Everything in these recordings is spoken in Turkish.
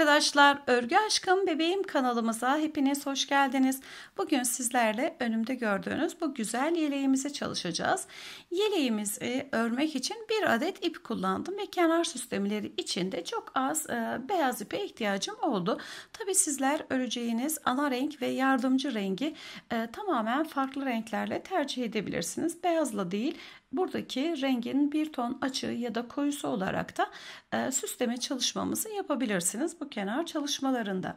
arkadaşlar, Örgü Aşkım Bebeğim kanalımıza hepiniz hoş geldiniz. Bugün sizlerle önümde gördüğünüz bu güzel yeleğimizi çalışacağız. Yeleğimizi örmek için bir adet ip kullandım ve kenar süslemeleri için de çok az e, beyaz ipe ihtiyacım oldu. Tabi sizler öreceğiniz ana renk ve yardımcı rengi e, tamamen farklı renklerle tercih edebilirsiniz. Beyazla değil buradaki rengin bir ton açığı ya da koyusu olarak da e, süsleme çalışmamızı yapabilirsiniz bu kenar çalışmalarında.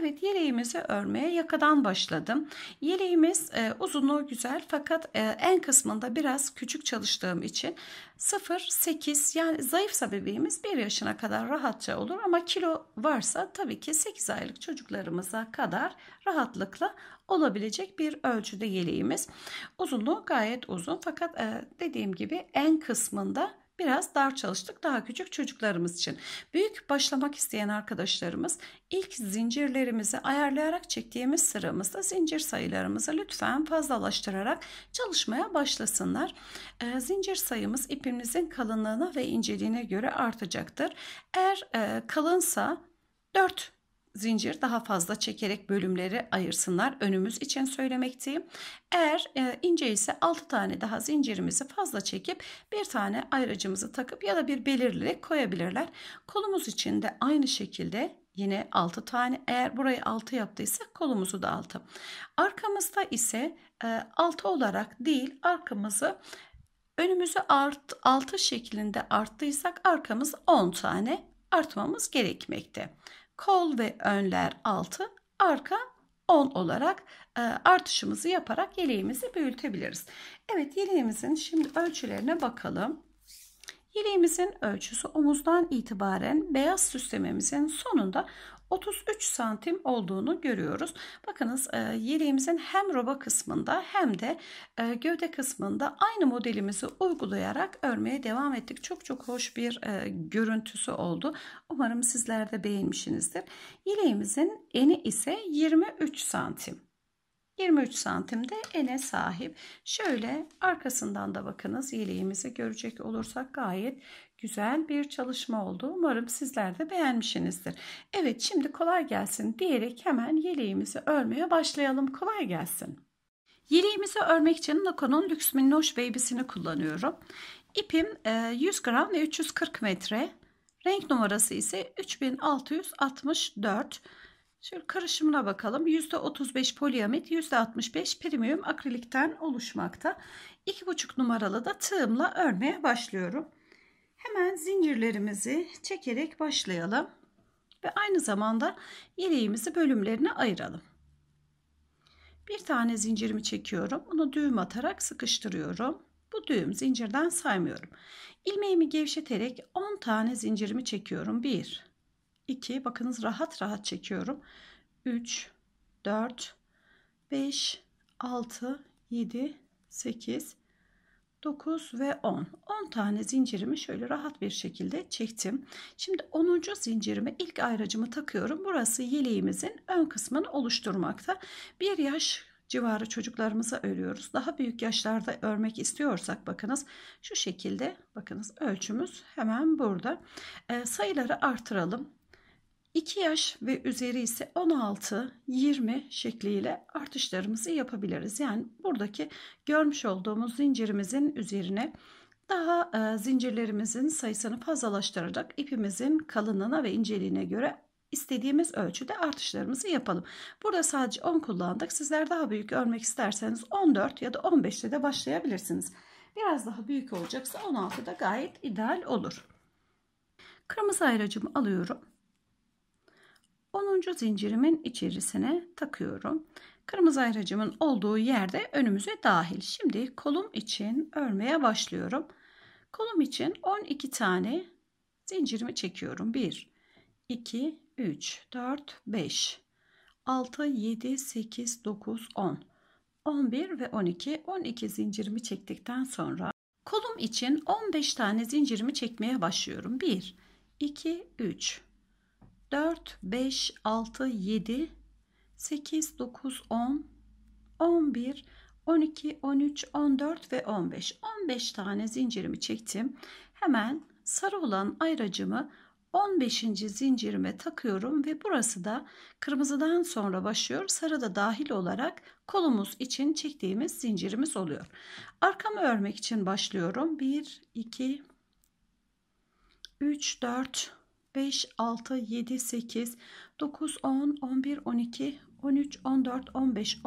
Evet yeleğimizi örmeye yakadan başladım. Yeleğimiz e, uzunluğu güzel fakat e, en kısmında biraz küçük çalıştığım için 0-8 yani zayıfsa bebeğimiz 1 yaşına kadar rahatça olur ama kilo varsa tabii ki 8 aylık çocuklarımıza kadar rahatlıkla olabilecek bir ölçüde yeleğimiz. Uzunluğu gayet uzun fakat e, dediğim gibi en kısmında biraz dar çalıştık daha küçük çocuklarımız için. Büyük başlamak isteyen arkadaşlarımız ilk zincirlerimizi ayarlayarak çektiğimiz sıramızda zincir sayılarımızı lütfen fazlalaştırarak çalışmaya başlasınlar. E, zincir sayımız ipimizin kalınlığına ve inceliğine göre artacaktır. Eğer e, kalınsa 4 zincir daha fazla çekerek bölümleri ayırsınlar. Önümüz için söylemekteyim. Eğer e, ince ise 6 tane daha zincirimizi fazla çekip bir tane ayrıcımızı takıp ya da bir belirlilik koyabilirler. Kolumuz için de aynı şekilde yine 6 tane. Eğer burayı 6 yaptıysak kolumuzu da 6. Arkamızda ise e, 6 olarak değil arkamızı önümüzü art 6 şeklinde arttıysak arkamız 10 tane artmamız gerekmekte kol ve önler 6, arka 10 olarak e, artışımızı yaparak yeleğimizi büyütebiliriz. Evet yeleğimizin şimdi ölçülerine bakalım. Yeleğimizin ölçüsü omuzdan itibaren beyaz süslememizin sonunda 33 santim olduğunu görüyoruz. Bakınız e, yeleğimizin hem roba kısmında hem de e, gövde kısmında aynı modelimizi uygulayarak örmeye devam ettik. Çok çok hoş bir e, görüntüsü oldu. Umarım sizler de beğenmişsinizdir. Yeleğimizin eni ise 23 santim. 23 santim de ene sahip. Şöyle arkasından da bakınız yeleğimizi görecek olursak gayet güzel bir çalışma oldu. Umarım sizler de beğenmişsinizdir. Evet şimdi kolay gelsin diyerek hemen yeleğimizi örmeye başlayalım. Kolay gelsin. Yeleğimizi örmek için Laco'nun Lux Minnoş Baby'sini kullanıyorum. İpim 100 e, gram ve 340 metre. Renk numarası ise 3664. Şöyle karışımına bakalım. %35 poliamit, %65 premium akrilikten oluşmakta. 2,5 numaralı da tığımla örmeye başlıyorum. Hemen zincirlerimizi çekerek başlayalım. Ve aynı zamanda yeleğimizi bölümlerine ayıralım. Bir tane zincirimi çekiyorum. bunu düğüm atarak sıkıştırıyorum. Bu düğüm zincirden saymıyorum. İlmeğimi gevşeterek 10 tane zincirimi çekiyorum. 1, 2, bakınız rahat rahat çekiyorum. 3, 4, 5, 6, 7, 8, 9 ve 10. 10 tane zincirimi şöyle rahat bir şekilde çektim. Şimdi 10. zincirimi ilk ayracımı takıyorum. Burası yeleğimizin ön kısmını oluşturmakta. Bir yaş civarı çocuklarımıza örüyoruz. Daha büyük yaşlarda örmek istiyorsak bakınız şu şekilde bakınız ölçümüz hemen burada. E, sayıları artıralım. 2 yaş ve üzeri ise 16-20 şekliyle artışlarımızı yapabiliriz. Yani buradaki görmüş olduğumuz zincirimizin üzerine daha e, zincirlerimizin sayısını fazlalaştırarak ipimizin kalınlığına ve inceliğine göre istediğimiz ölçüde artışlarımızı yapalım. Burada sadece 10 kullandık. Sizler daha büyük örmek isterseniz 14 ya da 15'te de başlayabilirsiniz. Biraz daha büyük olacaksa 16'da gayet ideal olur. Kırmızı ayracımı alıyorum. 10. zincirimin içerisine takıyorum. Kırmızı ayracımın olduğu yerde önümüze dahil. Şimdi kolum için örmeye başlıyorum. Kolum için 12 tane zincirimi çekiyorum. 1 2 3 4 5 6 7 8 9 10 11 ve 12 12 zincirimi çektikten sonra kolum için 15 tane zincirimi çekmeye başlıyorum. 1 2 3 4, 5, 6, 7, 8, 9, 10, 11, 12, 13, 14 ve 15. 15 tane zincirimi çektim. Hemen sarı olan ayracımı 15. zincirime takıyorum ve burası da kırmızıdan sonra başlıyor. Sarı da dahil olarak kolumuz için çektiğimiz zincirimiz oluyor. Arkamı örmek için başlıyorum. 1, 2, 3, 4, 5, 6, 7, 8, 9, 10, 11, 12, 13, 14, 15,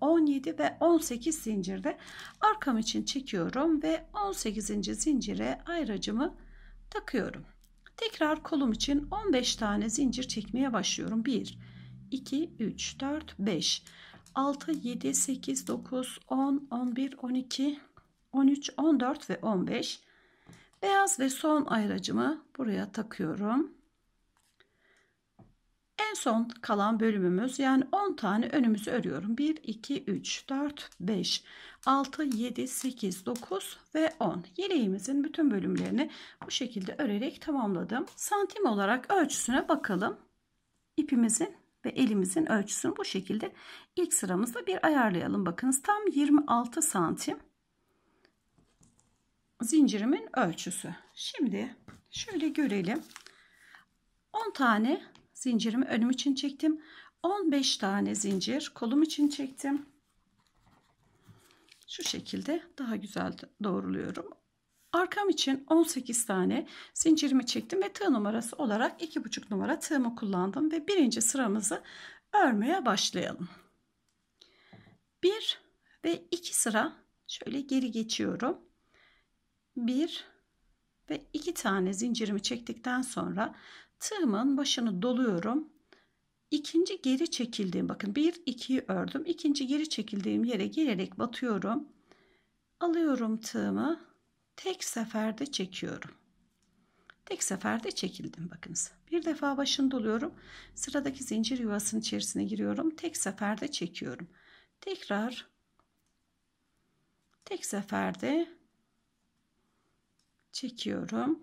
16, 17 ve 18 zincirde arkam için çekiyorum ve 18. zincire ayracımı takıyorum. Tekrar kolum için 15 tane zincir çekmeye başlıyorum. 1, 2, 3, 4, 5, 6, 7, 8, 9, 10, 11, 12, 13, 14 ve 15. Beyaz ve son ayracımı buraya takıyorum. En son kalan bölümümüz yani 10 tane önümüzü örüyorum. 1, 2, 3, 4, 5, 6, 7, 8, 9 ve 10. Yeleğimizin bütün bölümlerini bu şekilde örerek tamamladım. Santim olarak ölçüsüne bakalım. İpimizin ve elimizin ölçüsünü bu şekilde ilk sıramızda bir ayarlayalım. Bakınız tam 26 santim zincirimin ölçüsü. Şimdi şöyle görelim. 10 tane zincirimi önüm için çektim. 15 tane zincir kolum için çektim. Şu şekilde daha güzel doğruluyorum. Arkam için 18 tane zincirimi çektim ve tığ numarası olarak 2,5 numara tığımı kullandım ve birinci sıramızı örmeye başlayalım. 1 ve 2 sıra şöyle geri geçiyorum. 1 ve 2 tane zincirimi çektikten sonra tığımın başını doluyorum. İkinci geri çekildiğim bakın 1 2'yi ördüm. İkinci geri çekildiğim yere gelerek batıyorum. Alıyorum tığımı. Tek seferde çekiyorum. Tek seferde çekildim bakınız. Bir defa başını doluyorum. Sıradaki zincir yuvasının içerisine giriyorum. Tek seferde çekiyorum. Tekrar tek seferde çekiyorum.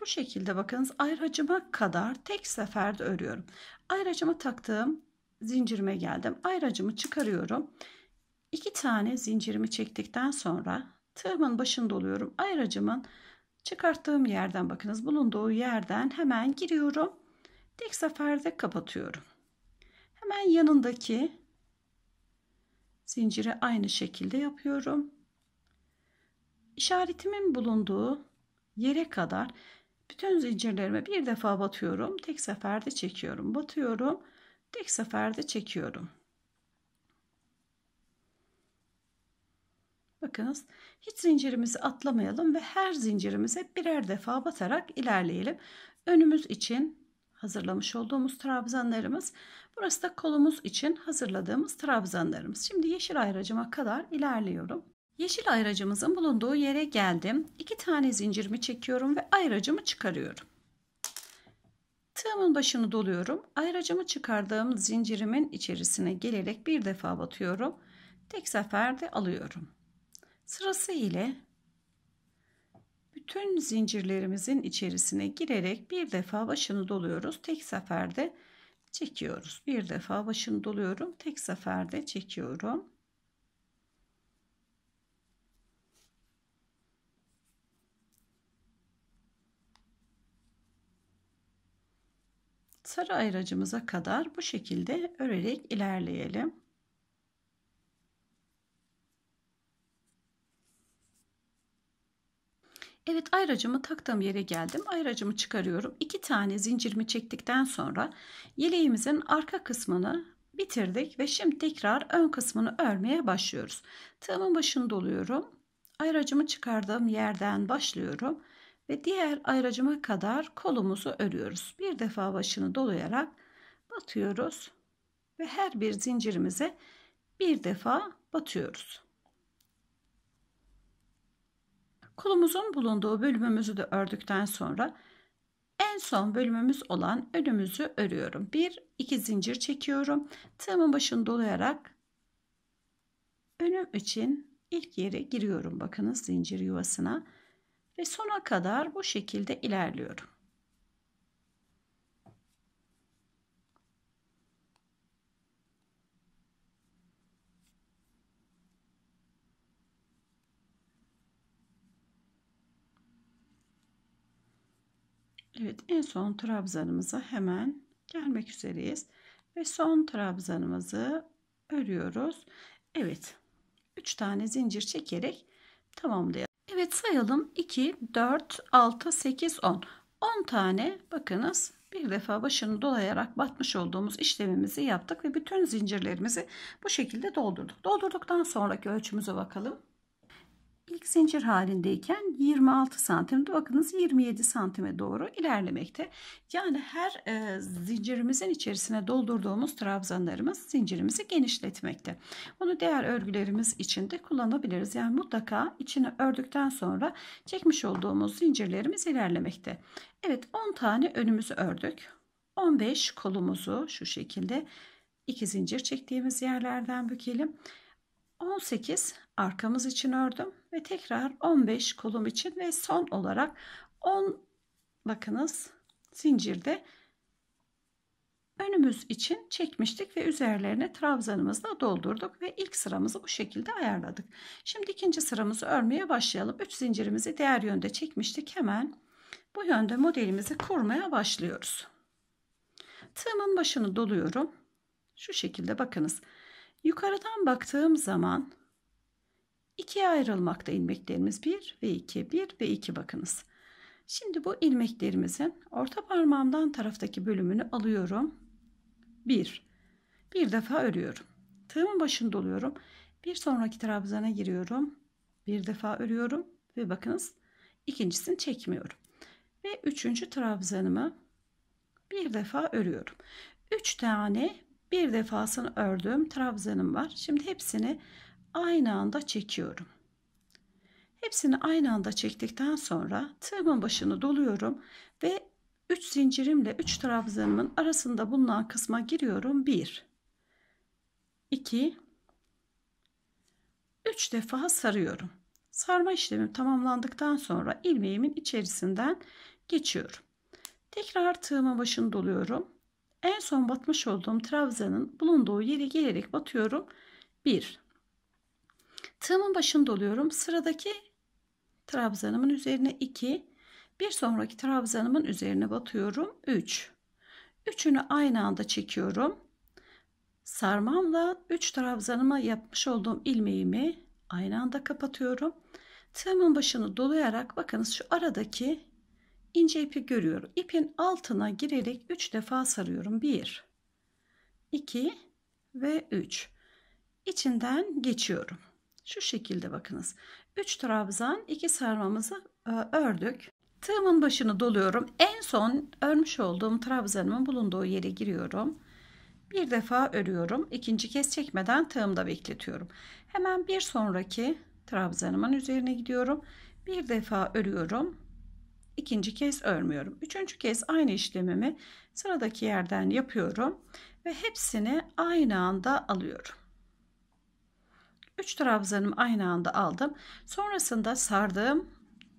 Bu şekilde bakınız ayracıma kadar tek seferde örüyorum. Ayracımı taktığım zincirime geldim. Ayracımı çıkarıyorum. İki tane zincirimi çektikten sonra tığımın başında oluyorum. Ayracımın Çıkarttığım yerden bakınız bulunduğu yerden hemen giriyorum. Tek seferde kapatıyorum. Hemen yanındaki zinciri aynı şekilde yapıyorum. İşaretimin bulunduğu yere kadar bütün zincirlerimi bir defa batıyorum. Tek seferde çekiyorum. Batıyorum. Tek seferde çekiyorum. Bakınız hiç zincirimizi atlamayalım ve her zincirimize birer defa batarak ilerleyelim. Önümüz için hazırlamış olduğumuz trabzanlarımız. Burası da kolumuz için hazırladığımız trabzanlarımız. Şimdi yeşil ayracıma kadar ilerliyorum. Yeşil ayracımızın bulunduğu yere geldim. İki tane zincirimi çekiyorum ve ayracımı çıkarıyorum. Tığımın başını doluyorum. Ayracımı çıkardığım zincirimin içerisine gelerek bir defa batıyorum. Tek seferde alıyorum. Sırası ile bütün zincirlerimizin içerisine girerek bir defa başını doluyoruz. Tek seferde çekiyoruz. Bir defa başını doluyorum. Tek seferde çekiyorum. Sarı ayracımıza kadar bu şekilde örerek ilerleyelim. Evet ayracımı taktığım yere geldim. Ayracımı çıkarıyorum. İki tane zincirimi çektikten sonra yeleğimizin arka kısmını bitirdik ve şimdi tekrar ön kısmını örmeye başlıyoruz. Tığımın başını doluyorum. Ayracımı çıkardığım yerden başlıyorum ve diğer ayracıma kadar kolumuzu örüyoruz. Bir defa başını dolayarak batıyoruz ve her bir zincirimize bir defa batıyoruz. Kolumuzun bulunduğu bölümümüzü de ördükten sonra en son bölümümüz olan önümüzü örüyorum. Bir iki zincir çekiyorum. Tığımın başını dolayarak önüm için ilk yere giriyorum. Bakınız zincir yuvasına ve sona kadar bu şekilde ilerliyorum. Evet en son trabzanımıza hemen gelmek üzereyiz. Ve son trabzanımızı örüyoruz. Evet 3 tane zincir çekerek tamamlayalım. Evet sayalım 2, 4, 6, 8, 10. 10 tane bakınız bir defa başını dolayarak batmış olduğumuz işlemimizi yaptık ve bütün zincirlerimizi bu şekilde doldurduk. Doldurduktan sonraki ölçümüze bakalım ilk zincir halindeyken 26 santimde bakınız 27 santime doğru ilerlemekte. Yani her e, zincirimizin içerisine doldurduğumuz trabzanlarımız zincirimizi genişletmekte. Bunu diğer örgülerimiz için de kullanabiliriz. Yani mutlaka içine ördükten sonra çekmiş olduğumuz zincirlerimiz ilerlemekte. Evet 10 tane önümüzü ördük. 15 kolumuzu şu şekilde iki zincir çektiğimiz yerlerden bükelim. 18 arkamız için ördüm ve tekrar 15 kolum için ve son olarak 10 bakınız zincirde önümüz için çekmiştik ve üzerlerine trabzanımızla doldurduk ve ilk sıramızı bu şekilde ayarladık. Şimdi ikinci sıramızı örmeye başlayalım. 3 zincirimizi diğer yönde çekmiştik. Hemen bu yönde modelimizi kurmaya başlıyoruz. Tığımın başını doluyorum. Şu şekilde bakınız. Yukarıdan baktığım zaman ikiye ayrılmakta ilmeklerimiz 1 ve 2, 1 ve 2 bakınız. Şimdi bu ilmeklerimizin orta parmağımdan taraftaki bölümünü alıyorum. 1. Bir defa örüyorum. Tığımın başında oluyorum. Bir sonraki trabzana giriyorum. Bir defa örüyorum ve bakınız ikincisini çekmiyorum. Ve üçüncü trabzanımı bir defa örüyorum. Üç tane bir defasını ördüğüm trabzanım var. Şimdi hepsini aynı anda çekiyorum. Hepsini aynı anda çektikten sonra tığımın başını doluyorum ve 3 zincirimle 3 trabzanımın arasında bulunan kısma giriyorum. 1 2 3 defa sarıyorum. Sarma işlemim tamamlandıktan sonra ilmeğimin içerisinden geçiyorum. Tekrar tığımın başını doluyorum. En son batmış olduğum trabzanın bulunduğu yere gelerek batıyorum. 1 Tığımın başını doluyorum. Sıradaki trabzanımın üzerine 2. Bir sonraki trabzanımın üzerine batıyorum. 3. Üç. Üçünü aynı anda çekiyorum. Sarmamla 3 trabzanıma yapmış olduğum ilmeğimi aynı anda kapatıyorum. Tığımın başını dolayarak bakınız şu aradaki ince ipi görüyorum. İpin altına girerek 3 defa sarıyorum. 1, 2 ve 3. İçinden geçiyorum. Şu şekilde bakınız. 3 trabzan 2 sarmamızı e, ördük. Tığımın başını doluyorum. En son örmüş olduğum trabzanımın bulunduğu yere giriyorum. Bir defa örüyorum. İkinci kez çekmeden tığımda bekletiyorum. Hemen bir sonraki trabzanımın üzerine gidiyorum. Bir defa örüyorum. İkinci kez örmüyorum. Üçüncü kez aynı işlemimi sıradaki yerden yapıyorum ve hepsini aynı anda alıyorum. 3 trabzanımı aynı anda aldım. Sonrasında sardığım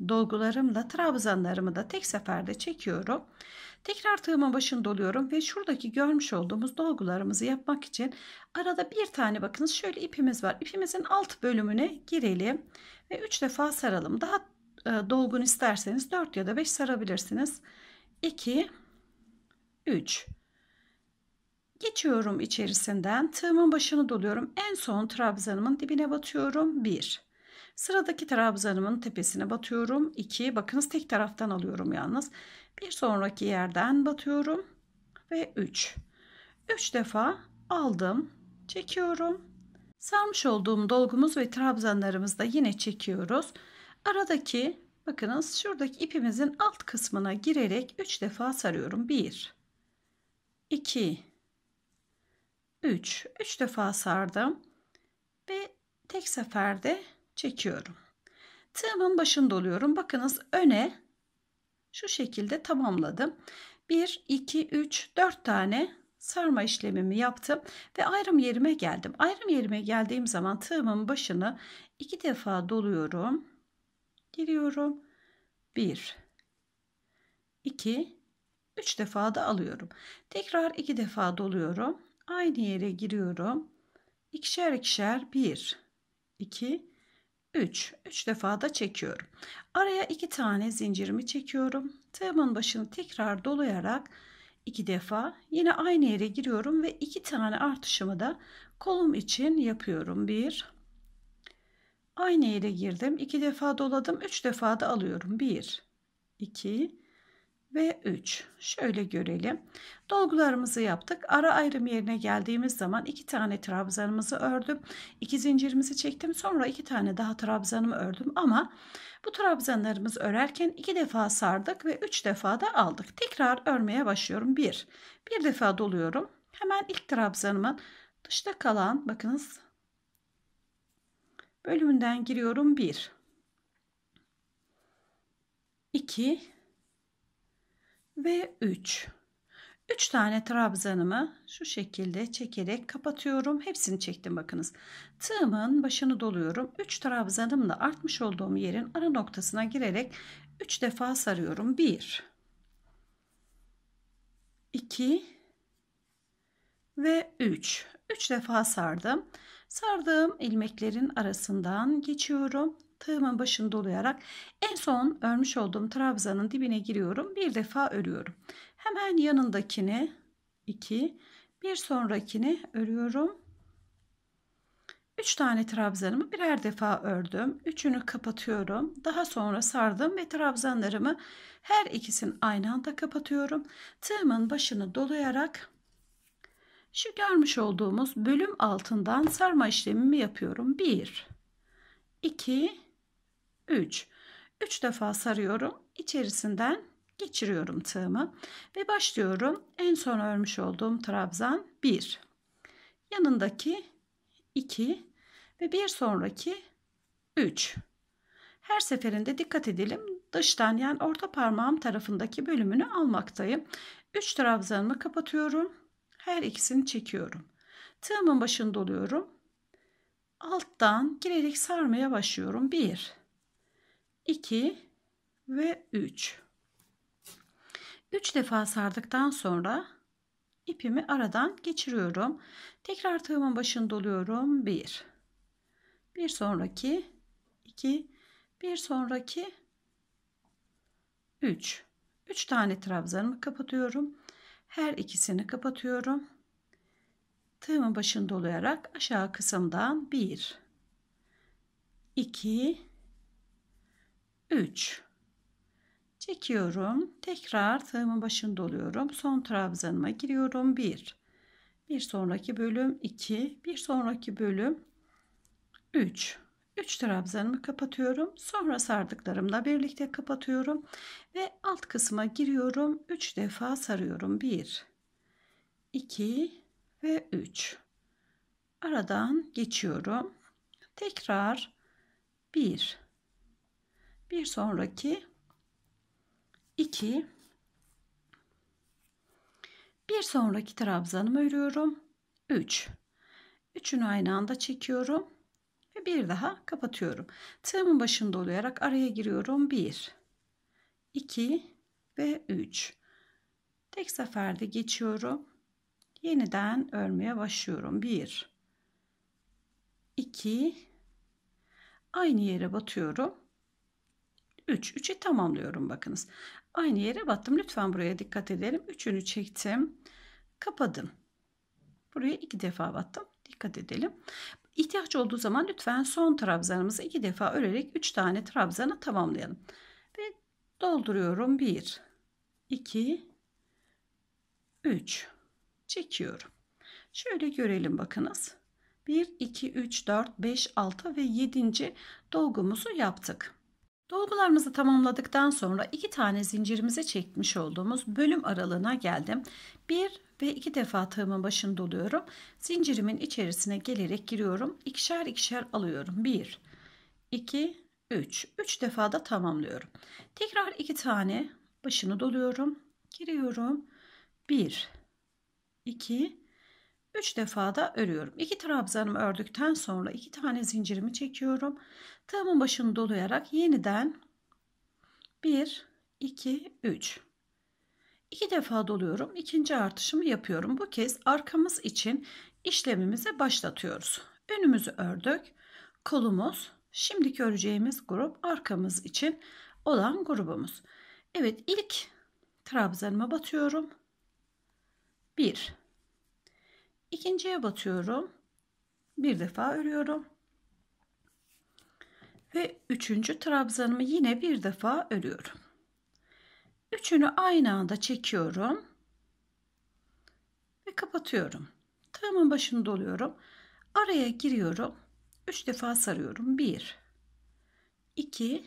dolgularımla trabzanlarımı da tek seferde çekiyorum. Tekrar tığımın başını doluyorum ve şuradaki görmüş olduğumuz dolgularımızı yapmak için arada bir tane bakınız şöyle ipimiz var. İpimizin alt bölümüne girelim ve 3 defa saralım. Daha e, dolgun isterseniz 4 ya da 5 sarabilirsiniz. 2 3 Geçiyorum içerisinden. Tığımın başını doluyorum. En son trabzanımın dibine batıyorum. 1. Sıradaki trabzanımın tepesine batıyorum. 2. Bakınız tek taraftan alıyorum yalnız. Bir sonraki yerden batıyorum. Ve 3. 3 defa aldım. Çekiyorum. Sarmış olduğum dolgumuz ve trabzanlarımızda yine çekiyoruz. Aradaki bakınız şuradaki ipimizin alt kısmına girerek 3 defa sarıyorum. 1 2 3. 3 defa sardım ve tek seferde çekiyorum. Tığımın başını doluyorum. Bakınız öne şu şekilde tamamladım. 1, 2, 3, 4 tane sarma işlemimi yaptım ve ayrım yerime geldim. Ayrım yerime geldiğim zaman tığımın başını 2 defa doluyorum. Giriyorum. 1, 2, 3 defa da alıyorum. Tekrar 2 defa doluyorum. Aynı yere giriyorum. İkişer ikişer 1, 2, 3. 3 defa da çekiyorum. Araya 2 tane zincirimi çekiyorum. Tığımın başını tekrar dolayarak 2 defa yine aynı yere giriyorum ve 2 tane artışımı da kolum için yapıyorum. 1 Aynı yere girdim. 2 defa doladım. 3 defa da alıyorum. 1 2 ve 3. Şöyle görelim. Dolgularımızı yaptık. Ara ayrım yerine geldiğimiz zaman iki tane trabzanımızı ördüm. iki zincirimizi çektim. Sonra iki tane daha trabzanımı ördüm ama bu trabzanlarımız örerken iki defa sardık ve üç defa da aldık. Tekrar örmeye başlıyorum. Bir. Bir defa doluyorum. Hemen ilk trabzanımın dışta kalan bakınız bölümünden giriyorum. Bir. 2 ve 3. 3 tane trabzanımı şu şekilde çekerek kapatıyorum. Hepsini çektim bakınız. Tığımın başını doluyorum. 3 trabzanımla artmış olduğum yerin ara noktasına girerek 3 defa sarıyorum. 1 2 ve 3. 3 defa sardım. Sardığım ilmeklerin arasından geçiyorum tığımın başını dolayarak en son örmüş olduğum trabzanın dibine giriyorum. Bir defa örüyorum. Hemen yanındakini 2 bir sonrakini örüyorum. 3 tane trabzanımı birer defa ördüm. Üçünü kapatıyorum. Daha sonra sardım ve trabzanlarımı her ikisini aynı anda kapatıyorum. Tığımın başını dolayarak şu görmüş olduğumuz bölüm altından sarma işlemimi yapıyorum. 1 2 3. 3 defa sarıyorum. İçerisinden geçiriyorum tığımı ve başlıyorum. En son örmüş olduğum trabzan 1. Yanındaki 2 ve bir sonraki 3. Her seferinde dikkat edelim. Dıştan yani orta parmağım tarafındaki bölümünü almaktayım. 3 trabzanımı kapatıyorum. Her ikisini çekiyorum. Tığımın başını doluyorum. Alttan girerek sarmaya başlıyorum. 1 2 ve 3. 3 defa sardıktan sonra ipimi aradan geçiriyorum. Tekrar tığımın başını doluyorum. 1. Bir sonraki 2. Bir sonraki 3. 3 tane trabzanımı kapatıyorum. Her ikisini kapatıyorum. Tığımın başını dolayarak aşağı kısımdan 1 2 3 çekiyorum tekrar tığımın başını doluyorum son trabzanıma giriyorum 1 bir sonraki bölüm 2 bir sonraki bölüm 3 3 trabzanımı kapatıyorum sonra sardıklarımla birlikte kapatıyorum ve alt kısma giriyorum 3 defa sarıyorum 1 2 ve 3 aradan geçiyorum tekrar 1 bir sonraki 2 bir sonraki trabzanımı örüyorum 3 Üç. üçünü aynı anda çekiyorum ve bir daha kapatıyorum tığımın başında dolayarak araya giriyorum 1 2 ve 3 tek seferde geçiyorum yeniden örmeye başlıyorum 1 2 aynı yere batıyorum 3. 3'e tamamlıyorum bakınız. Aynı yere battım. Lütfen buraya dikkat edelim. 3'ünü çektim. Kapadım. Buraya 2 defa battım. Dikkat edelim. İhtiyaç olduğu zaman lütfen son trabzanımızı 2 defa örerek 3 tane trabzanı tamamlayalım. Ve dolduruyorum. 1, 2, 3. Çekiyorum. Şöyle görelim bakınız. 1, 2, 3, 4, 5, 6 ve 7. dolgumuzu yaptık. Dolgularımızı tamamladıktan sonra iki tane zincirimize çekmiş olduğumuz bölüm aralığına geldim. Bir ve iki defa tığımın başını doluyorum. Zincirimin içerisine gelerek giriyorum. İkişer ikişer alıyorum. Bir, iki, üç. Üç defa da tamamlıyorum. Tekrar iki tane başını doluyorum. Giriyorum. Bir, iki, 3 defa da örüyorum. 2 trabzanımı ördükten sonra 2 tane zincirimi çekiyorum. Tığımın başını dolayarak yeniden 1 2 3 2 defa doluyorum. İkinci artışımı yapıyorum. Bu kez arkamız için işlemimize başlatıyoruz. Önümüzü ördük. Kolumuz şimdiki öreceğimiz grup arkamız için olan grubumuz. Evet ilk trabzanıma batıyorum. 1 ikinciye batıyorum bir defa örüyorum ve üçüncü trabzanımı yine bir defa örüyorum üçünü aynı anda çekiyorum ve kapatıyorum tığımın başını doluyorum araya giriyorum üç defa sarıyorum Bir, iki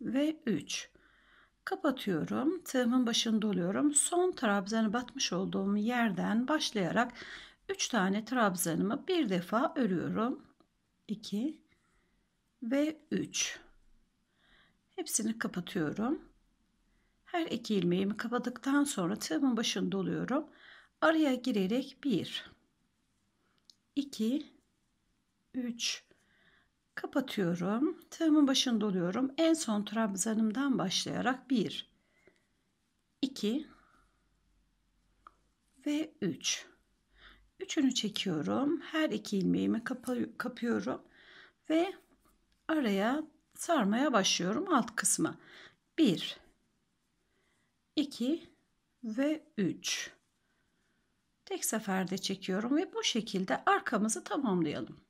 ve üç. kapatıyorum tığımın başını doluyorum son trabzanı batmış olduğum yerden başlayarak 3 tane trabzanımı bir defa örüyorum. 2 ve 3. Hepsini kapatıyorum. Her iki ilmeğimi kapadıktan sonra tığımın başını doluyorum. Araya girerek 1 2 3 kapatıyorum. Tığımın başını doluyorum. En son trabzanımdan başlayarak 1 2 ve 3 Üçünü çekiyorum. Her iki ilmeğimi kapıyorum. Ve araya sarmaya başlıyorum alt kısma. 1 2 ve 3 Tek seferde çekiyorum ve bu şekilde arkamızı tamamlayalım.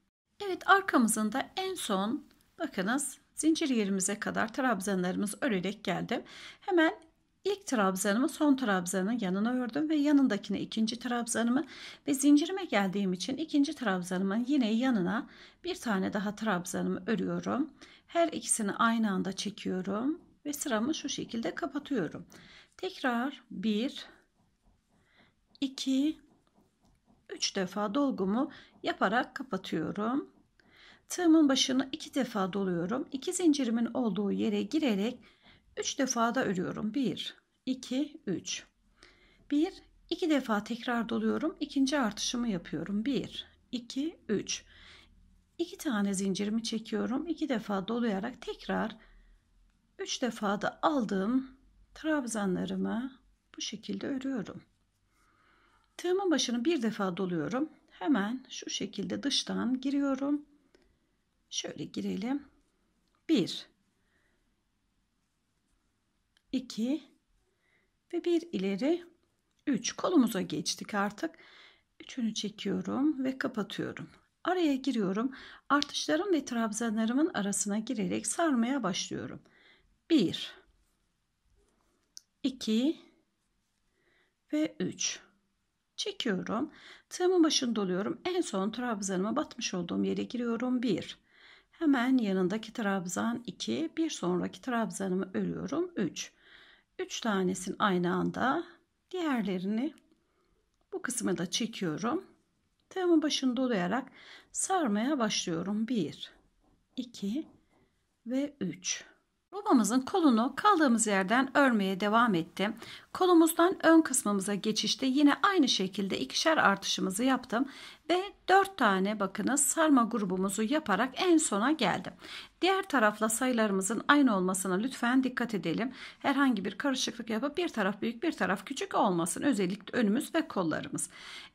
Evet arkamızın da en son bakınız zincir yerimize kadar trabzanlarımız örerek geldim. Hemen İlk trabzanımı son trabzanın yanına ördüm ve yanındakine ikinci trabzanımı ve zincirime geldiğim için ikinci trabzanımın yine yanına bir tane daha trabzanımı örüyorum. Her ikisini aynı anda çekiyorum ve sıramı şu şekilde kapatıyorum. Tekrar 1 2 3 defa dolgumu yaparak kapatıyorum. Tığımın başını iki defa doluyorum. İki zincirimin olduğu yere girerek 3 defa da örüyorum. 1, 2, 3. 1, 2 defa tekrar doluyorum. ikinci artışımı yapıyorum. 1, 2, 3. 2 tane zincirimi çekiyorum. 2 defa dolayarak tekrar 3 defa da aldığım trabzanlarımı bu şekilde örüyorum. Tığımın başını bir defa doluyorum. Hemen şu şekilde dıştan giriyorum. Şöyle girelim. 1 2 ve bir ileri 3 kolumuza geçtik artık. Üçünü çekiyorum ve kapatıyorum. Araya giriyorum. Artışlarım ve trabzanlarımın arasına girerek sarmaya başlıyorum. 1 2 ve 3 çekiyorum. Tığımın başını doluyorum. En son trabzanıma batmış olduğum yere giriyorum. 1 Hemen yanındaki trabzan 2, bir sonraki trabzanımı örüyorum 3. 3 tanesini aynı anda diğerlerini bu kısmı da çekiyorum. Tığımın başını dolayarak sarmaya başlıyorum. 1, 2 ve 3. Robamızın kolunu kaldığımız yerden örmeye devam ettim. Kolumuzdan ön kısmımıza geçişte yine aynı şekilde ikişer artışımızı yaptım ve 4 tane bakınız sarma grubumuzu yaparak en sona geldim. Diğer tarafla sayılarımızın aynı olmasına lütfen dikkat edelim. Herhangi bir karışıklık yapıp bir taraf büyük bir taraf küçük olmasın. Özellikle önümüz ve kollarımız.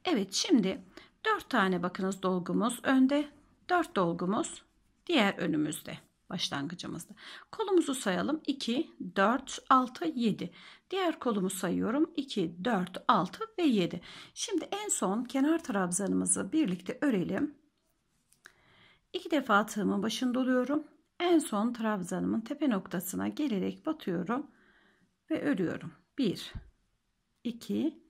Evet şimdi 4 tane bakınız dolgumuz önde 4 dolgumuz diğer önümüzde başlangıcımızda. Kolumuzu sayalım. 2, 4, 6, 7. Diğer kolumu sayıyorum. 2, 4, 6 ve 7. Şimdi en son kenar trabzanımızı birlikte örelim. 2 defa tığımın başını doluyorum. En son trabzanımın tepe noktasına gelerek batıyorum ve örüyorum. 1, 2,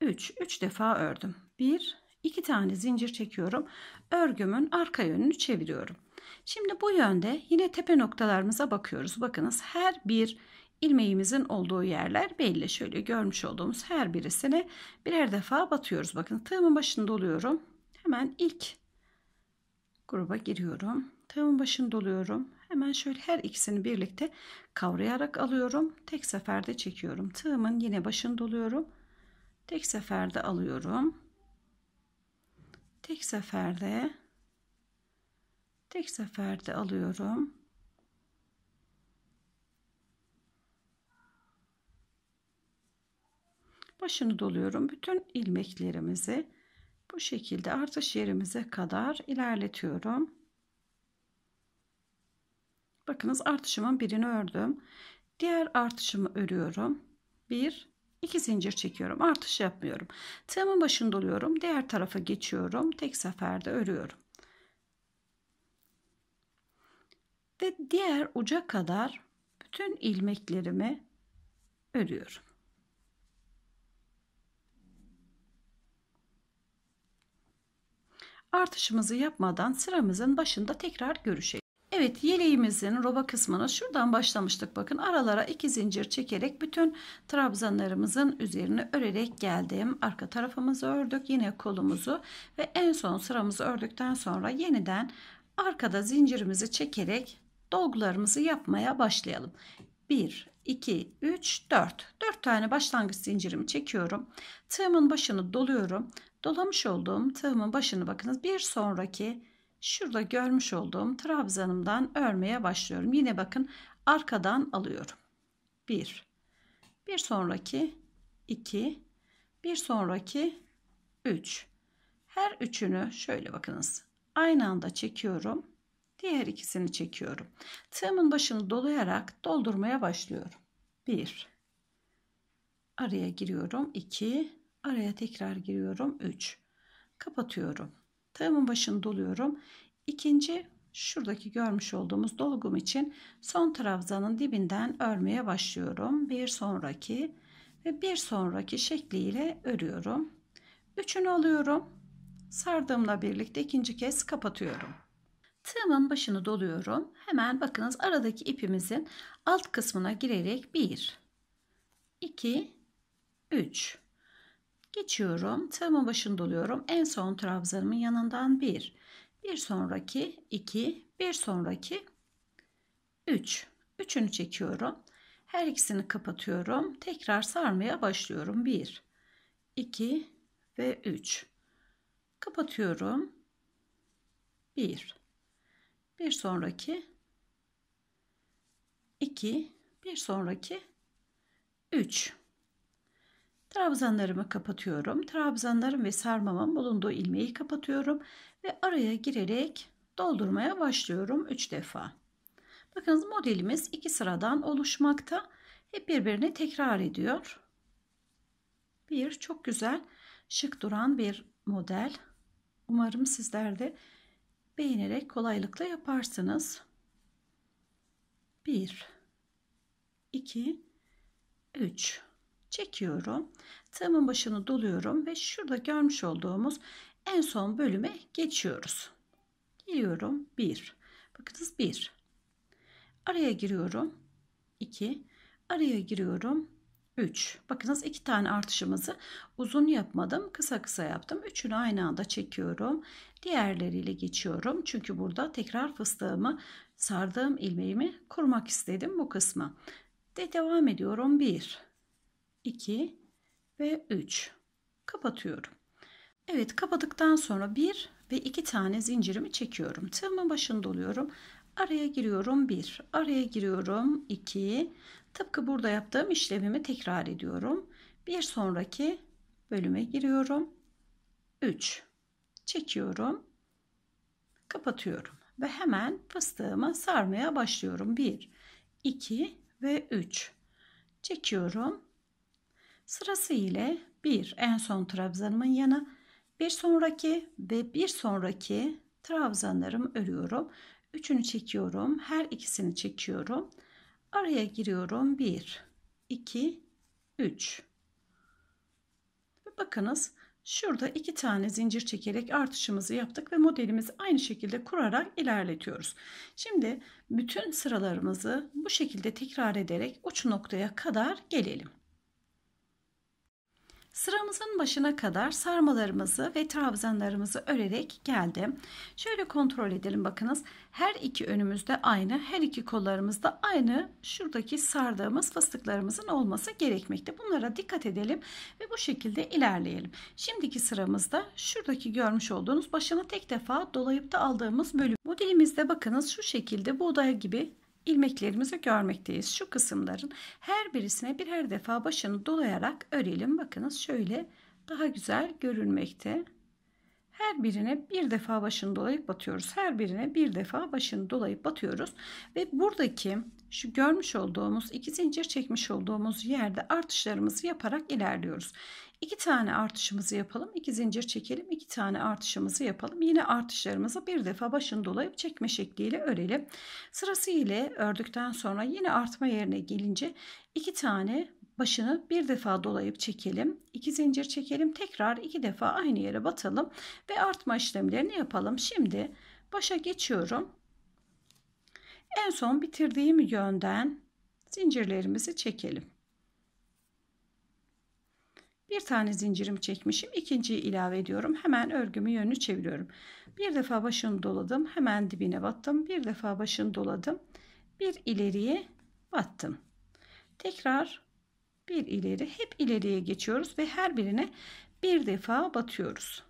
3. 3 defa ördüm. 1, 2 tane zincir çekiyorum. Örgümün arka yönünü çeviriyorum. Şimdi bu yönde yine tepe noktalarımıza bakıyoruz. Bakınız her bir ilmeğimizin olduğu yerler belli. Şöyle görmüş olduğumuz her birisine birer defa batıyoruz. Bakın tığımın başında oluyorum. Hemen ilk gruba giriyorum. Tığımın başında oluyorum. Hemen şöyle her ikisini birlikte kavrayarak alıyorum. Tek seferde çekiyorum. Tığımın yine başında oluyorum. Tek seferde alıyorum. Tek seferde tek seferde alıyorum. Başını doluyorum. Bütün ilmeklerimizi bu şekilde artış yerimize kadar ilerletiyorum. Bakınız artışımın birini ördüm. Diğer artışımı örüyorum. Bir, iki zincir çekiyorum. Artış yapmıyorum. Tığımın başını doluyorum. Diğer tarafa geçiyorum. Tek seferde örüyorum. ve diğer uca kadar bütün ilmeklerimi örüyorum. Artışımızı yapmadan sıramızın başında tekrar görüşelim. Evet yeleğimizin roba kısmını şuradan başlamıştık bakın aralara iki zincir çekerek bütün trabzanlarımızın üzerine örerek geldim arka tarafımızı ördük yine kolumuzu ve en son sıramızı ördükten sonra yeniden arkada zincirimizi çekerek dolgularımızı yapmaya başlayalım. 1, 2, 3, 4. 4 tane başlangıç zincirimi çekiyorum. Tığımın başını doluyorum. Dolamış olduğum tığımın başını bakınız bir sonraki şurada görmüş olduğum trabzanımdan örmeye başlıyorum. Yine bakın arkadan alıyorum. 1, bir sonraki 2, bir sonraki 3. Her üçünü şöyle bakınız aynı anda çekiyorum Diğer ikisini çekiyorum. Tığımın başını dolayarak doldurmaya başlıyorum. 1 Araya giriyorum. 2 Araya tekrar giriyorum. 3 Kapatıyorum. Tığımın başını doluyorum. İkinci şuradaki görmüş olduğumuz dolgum için son trabzanın dibinden örmeye başlıyorum. Bir sonraki ve bir sonraki şekliyle örüyorum. Üçünü alıyorum. Sardığımla birlikte ikinci kez kapatıyorum. Tığımın başını doluyorum. Hemen bakınız aradaki ipimizin alt kısmına girerek 1, 2, 3 geçiyorum. Tığımın başını doluyorum. En son trabzanımın yanından 1, bir sonraki 2, bir sonraki 3. Üç. Üçünü çekiyorum. Her ikisini kapatıyorum. Tekrar sarmaya başlıyorum. 1, 2 ve 3. Kapatıyorum. 1 bir sonraki 2 bir sonraki 3 trabzanlarımı kapatıyorum trabzanlarım ve sarmamın bulunduğu ilmeği kapatıyorum ve araya girerek doldurmaya başlıyorum 3 defa bakınız modelimiz iki sıradan oluşmakta hep birbirini tekrar ediyor bir çok güzel şık duran bir model umarım sizlerde. de beğenerek kolaylıkla yaparsınız. 1 2 3 çekiyorum. Tığımın başını doluyorum ve şurada görmüş olduğumuz en son bölüme geçiyoruz. Geliyorum 1. Bakınız 1. Araya giriyorum. 2. Araya giriyorum. 3. Bakınız iki tane artışımızı uzun yapmadım. Kısa kısa yaptım. Üçünü aynı anda çekiyorum. Diğerleriyle geçiyorum. Çünkü burada tekrar fıstığımı sardığım ilmeğimi kurmak istedim bu kısmı. De devam ediyorum. 1, 2 ve 3. Kapatıyorum. Evet kapadıktan sonra 1 ve 2 tane zincirimi çekiyorum. Tığımın başında oluyorum. Araya giriyorum 1, araya giriyorum 2. Tıpkı burada yaptığım işlemimi tekrar ediyorum. Bir sonraki bölüme giriyorum. 3 çekiyorum. Kapatıyorum ve hemen fıstığımı sarmaya başlıyorum. 1, 2 ve 3. Çekiyorum. Sırası ile 1 en son trabzanımın yanı, bir sonraki ve bir sonraki trabzanlarımı örüyorum. Üçünü çekiyorum. Her ikisini çekiyorum. Araya giriyorum. 1, 2, 3. Bakınız Şurada iki tane zincir çekerek artışımızı yaptık ve modelimizi aynı şekilde kurarak ilerletiyoruz. Şimdi bütün sıralarımızı bu şekilde tekrar ederek uç noktaya kadar gelelim. Sıramızın başına kadar sarmalarımızı ve trabzanlarımızı örerek geldim. Şöyle kontrol edelim bakınız. Her iki önümüzde aynı, her iki kollarımızda aynı şuradaki sardığımız fıstıklarımızın olması gerekmekte. Bunlara dikkat edelim ve bu şekilde ilerleyelim. Şimdiki sıramızda şuradaki görmüş olduğunuz başını tek defa dolayıp da aldığımız bölüm. Bu dilimizde bakınız şu şekilde buğday gibi ilmeklerimizi görmekteyiz. Şu kısımların her birisine birer defa başını dolayarak örelim. Bakınız şöyle daha güzel görünmekte. Her birine bir defa başını dolayıp batıyoruz. Her birine bir defa başını dolayıp batıyoruz. Ve buradaki şu görmüş olduğumuz iki zincir çekmiş olduğumuz yerde artışlarımızı yaparak ilerliyoruz. İki tane artışımızı yapalım. iki zincir çekelim. iki tane artışımızı yapalım. Yine artışlarımızı bir defa başını dolayıp çekme şekliyle örelim. Sırası ile ördükten sonra yine artma yerine gelince iki tane başını bir defa dolayıp çekelim. iki zincir çekelim. Tekrar iki defa aynı yere batalım ve artma işlemlerini yapalım. Şimdi başa geçiyorum. En son bitirdiğim yönden zincirlerimizi çekelim. Bir tane zincirimi çekmişim. ikinciyi ilave ediyorum. Hemen örgümü yönünü çeviriyorum. Bir defa başını doladım. Hemen dibine battım. Bir defa başını doladım. Bir ileriye battım. Tekrar bir ileri. Hep ileriye geçiyoruz ve her birine bir defa batıyoruz.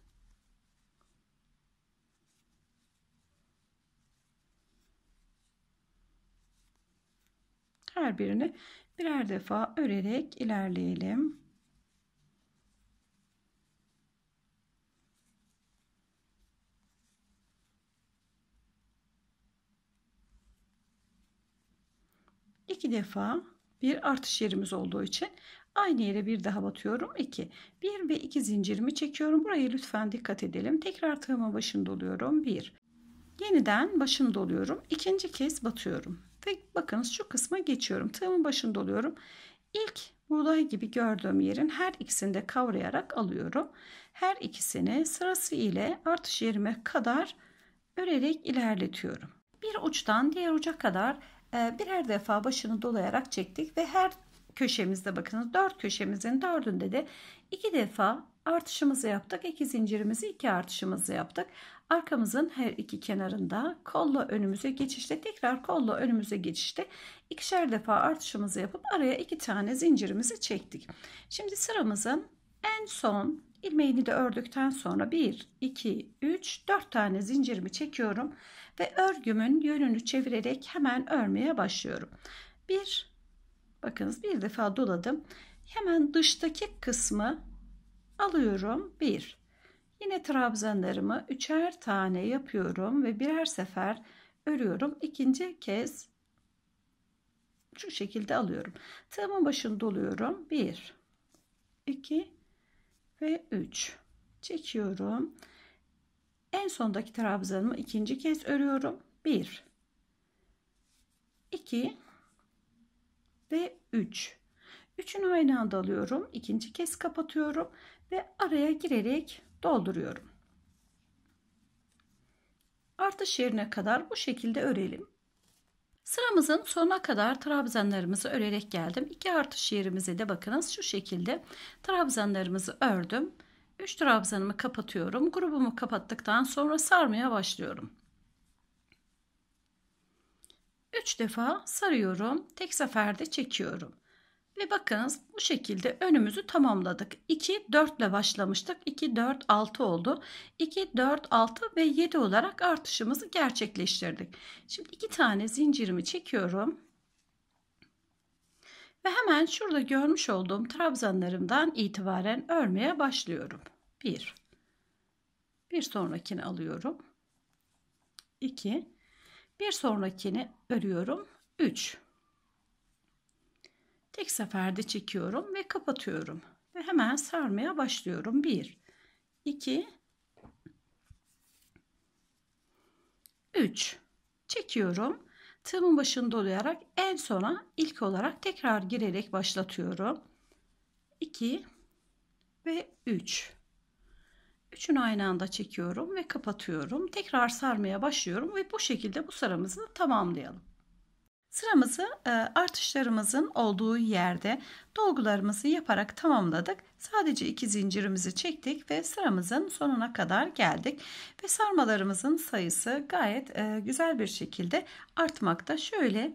Her birini birer defa örerek ilerleyelim. iki defa bir artış yerimiz olduğu için aynı yere bir daha batıyorum 2 1 ve 2 zincirimi çekiyorum buraya lütfen dikkat edelim tekrar tığıma başını doluyorum 1 yeniden başını doluyorum ikinci kez batıyorum ve bakınız şu kısma geçiyorum tığımın başını doluyorum ilk buğday gibi gördüğüm yerin her ikisini de kavrayarak alıyorum her ikisini sırası ile artış yerime kadar örerek ilerletiyorum bir uçtan diğer uca kadar ee, birer defa başını dolayarak çektik ve her köşemizde bakınız dört köşemizin dördünde de iki defa artışımızı yaptık. iki zincirimizi iki artışımızı yaptık. Arkamızın her iki kenarında kolla önümüze geçişte tekrar kolla önümüze geçişte ikişer defa artışımızı yapıp araya iki tane zincirimizi çektik. Şimdi sıramızın en son ilmeğini de ördükten sonra 1 2 3 4 tane zincirimi çekiyorum ve örgümün yönünü çevirerek hemen örmeye başlıyorum. Bir, bakınız bir defa doladım. Hemen dıştaki kısmı alıyorum. Bir, yine trabzanlarımı üçer tane yapıyorum ve birer sefer örüyorum. İkinci kez şu şekilde alıyorum. Tığımın başını doluyorum. Bir, iki ve üç çekiyorum en sondaki trabzanımı ikinci kez örüyorum. 1 2 ve 3. Üçünü aynı anda alıyorum. ikinci kez kapatıyorum ve araya girerek dolduruyorum. Artış yerine kadar bu şekilde örelim. Sıramızın sonuna kadar trabzanlarımızı örerek geldim. İki artış yerimize de bakınız şu şekilde trabzanlarımızı ördüm. 3 trabzanımı kapatıyorum. Grubumu kapattıktan sonra sarmaya başlıyorum. 3 defa sarıyorum. Tek seferde çekiyorum. Ve bakınız bu şekilde önümüzü tamamladık. 2, 4 ile başlamıştık. 2, 4, 6 oldu. 2, 4, 6 ve 7 olarak artışımızı gerçekleştirdik. Şimdi 2 tane zincirimi çekiyorum. Ve hemen şurada görmüş olduğum trabzanlarımdan itibaren örmeye başlıyorum. 1. Bir sonrakini alıyorum. 2. Bir sonrakini örüyorum. 3. Tek seferde çekiyorum ve kapatıyorum. Ve hemen sarmaya başlıyorum. 1. 2. 3. Çekiyorum tığımın başını dolayarak en sona ilk olarak tekrar girerek başlatıyorum. 2 ve 3. Üçünü aynı anda çekiyorum ve kapatıyorum. Tekrar sarmaya başlıyorum ve bu şekilde bu sıramızı tamamlayalım. Sıramızı e, artışlarımızın olduğu yerde dolgularımızı yaparak tamamladık. Sadece iki zincirimizi çektik ve sıramızın sonuna kadar geldik. Ve sarmalarımızın sayısı gayet e, güzel bir şekilde artmakta. Şöyle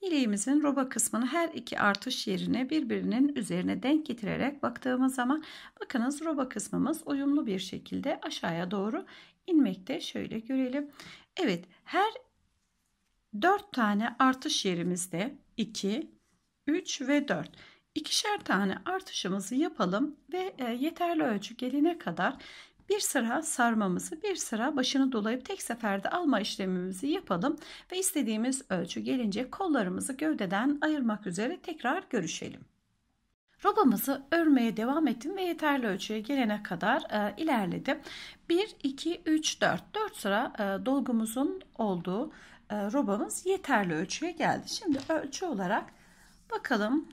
İliğimizin roba kısmını her iki artış yerine birbirinin üzerine denk getirerek baktığımız zaman bakınız roba kısmımız uyumlu bir şekilde aşağıya doğru inmekte. Şöyle görelim. Evet her 4 tane artış yerimizde 2, 3 ve 4. İkişer tane artışımızı yapalım ve e, yeterli ölçü gelene kadar bir sıra sarmamızı, bir sıra başını dolayıp tek seferde alma işlemimizi yapalım ve istediğimiz ölçü gelince kollarımızı gövdeden ayırmak üzere tekrar görüşelim. Robamızı örmeye devam ettim ve yeterli ölçüye gelene kadar e, ilerledim. 1, 2, 3, 4. 4 sıra e, dolgumuzun olduğu e, robamız yeterli ölçüye geldi. Şimdi ölçü olarak bakalım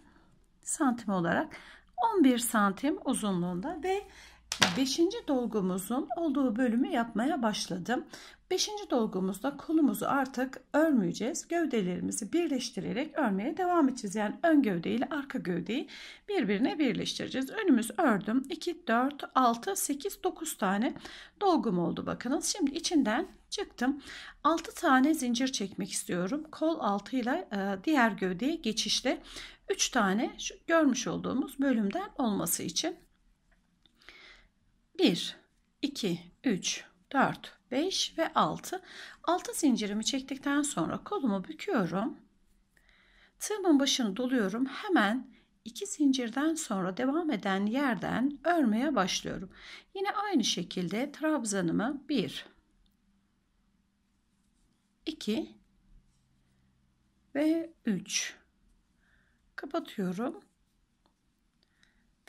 santim olarak 11 santim uzunluğunda ve Beşinci dolgumuzun olduğu bölümü yapmaya başladım. Beşinci dolgumuzda kolumuzu artık örmeyeceğiz. Gövdelerimizi birleştirerek örmeye devam edeceğiz. Yani ön gövde ile arka gövdeyi birbirine birleştireceğiz. Önümüz ördüm. 2, 4, 6, 8, 9 tane dolgum oldu bakınız. Şimdi içinden çıktım. 6 tane zincir çekmek istiyorum. Kol ile diğer gövdeye geçişte 3 tane şu görmüş olduğumuz bölümden olması için 1, 2, 3, 4, 5 ve 6. 6 zincirimi çektikten sonra kolumu büküyorum. Tığımın başını doluyorum. Hemen 2 zincirden sonra devam eden yerden örmeye başlıyorum. Yine aynı şekilde trabzanımı 1 2 ve 3 kapatıyorum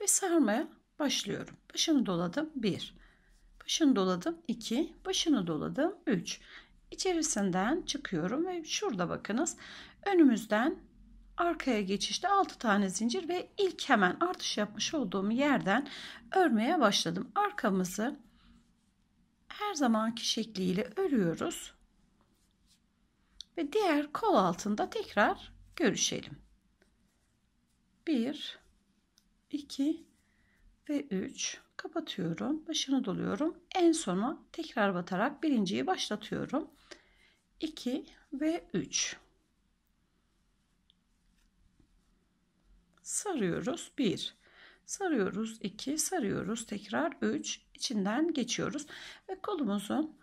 ve sarmaya başlıyorum. Başını doladım 1. Başını doladım 2. Başını doladım 3. İçerisinden çıkıyorum ve şurada bakınız. Önümüzden arkaya geçişte 6 tane zincir ve ilk hemen artış yapmış olduğum yerden örmeye başladım. Arkamızı her zamanki şekliyle örüyoruz. Ve diğer kol altında tekrar görüşelim. 1 2 ve 3 kapatıyorum. Başını doluyorum. En sona tekrar batarak birinciyi başlatıyorum. 2 ve 3. Sarıyoruz 1. Sarıyoruz 2. Sarıyoruz tekrar 3. içinden geçiyoruz ve kolumuzun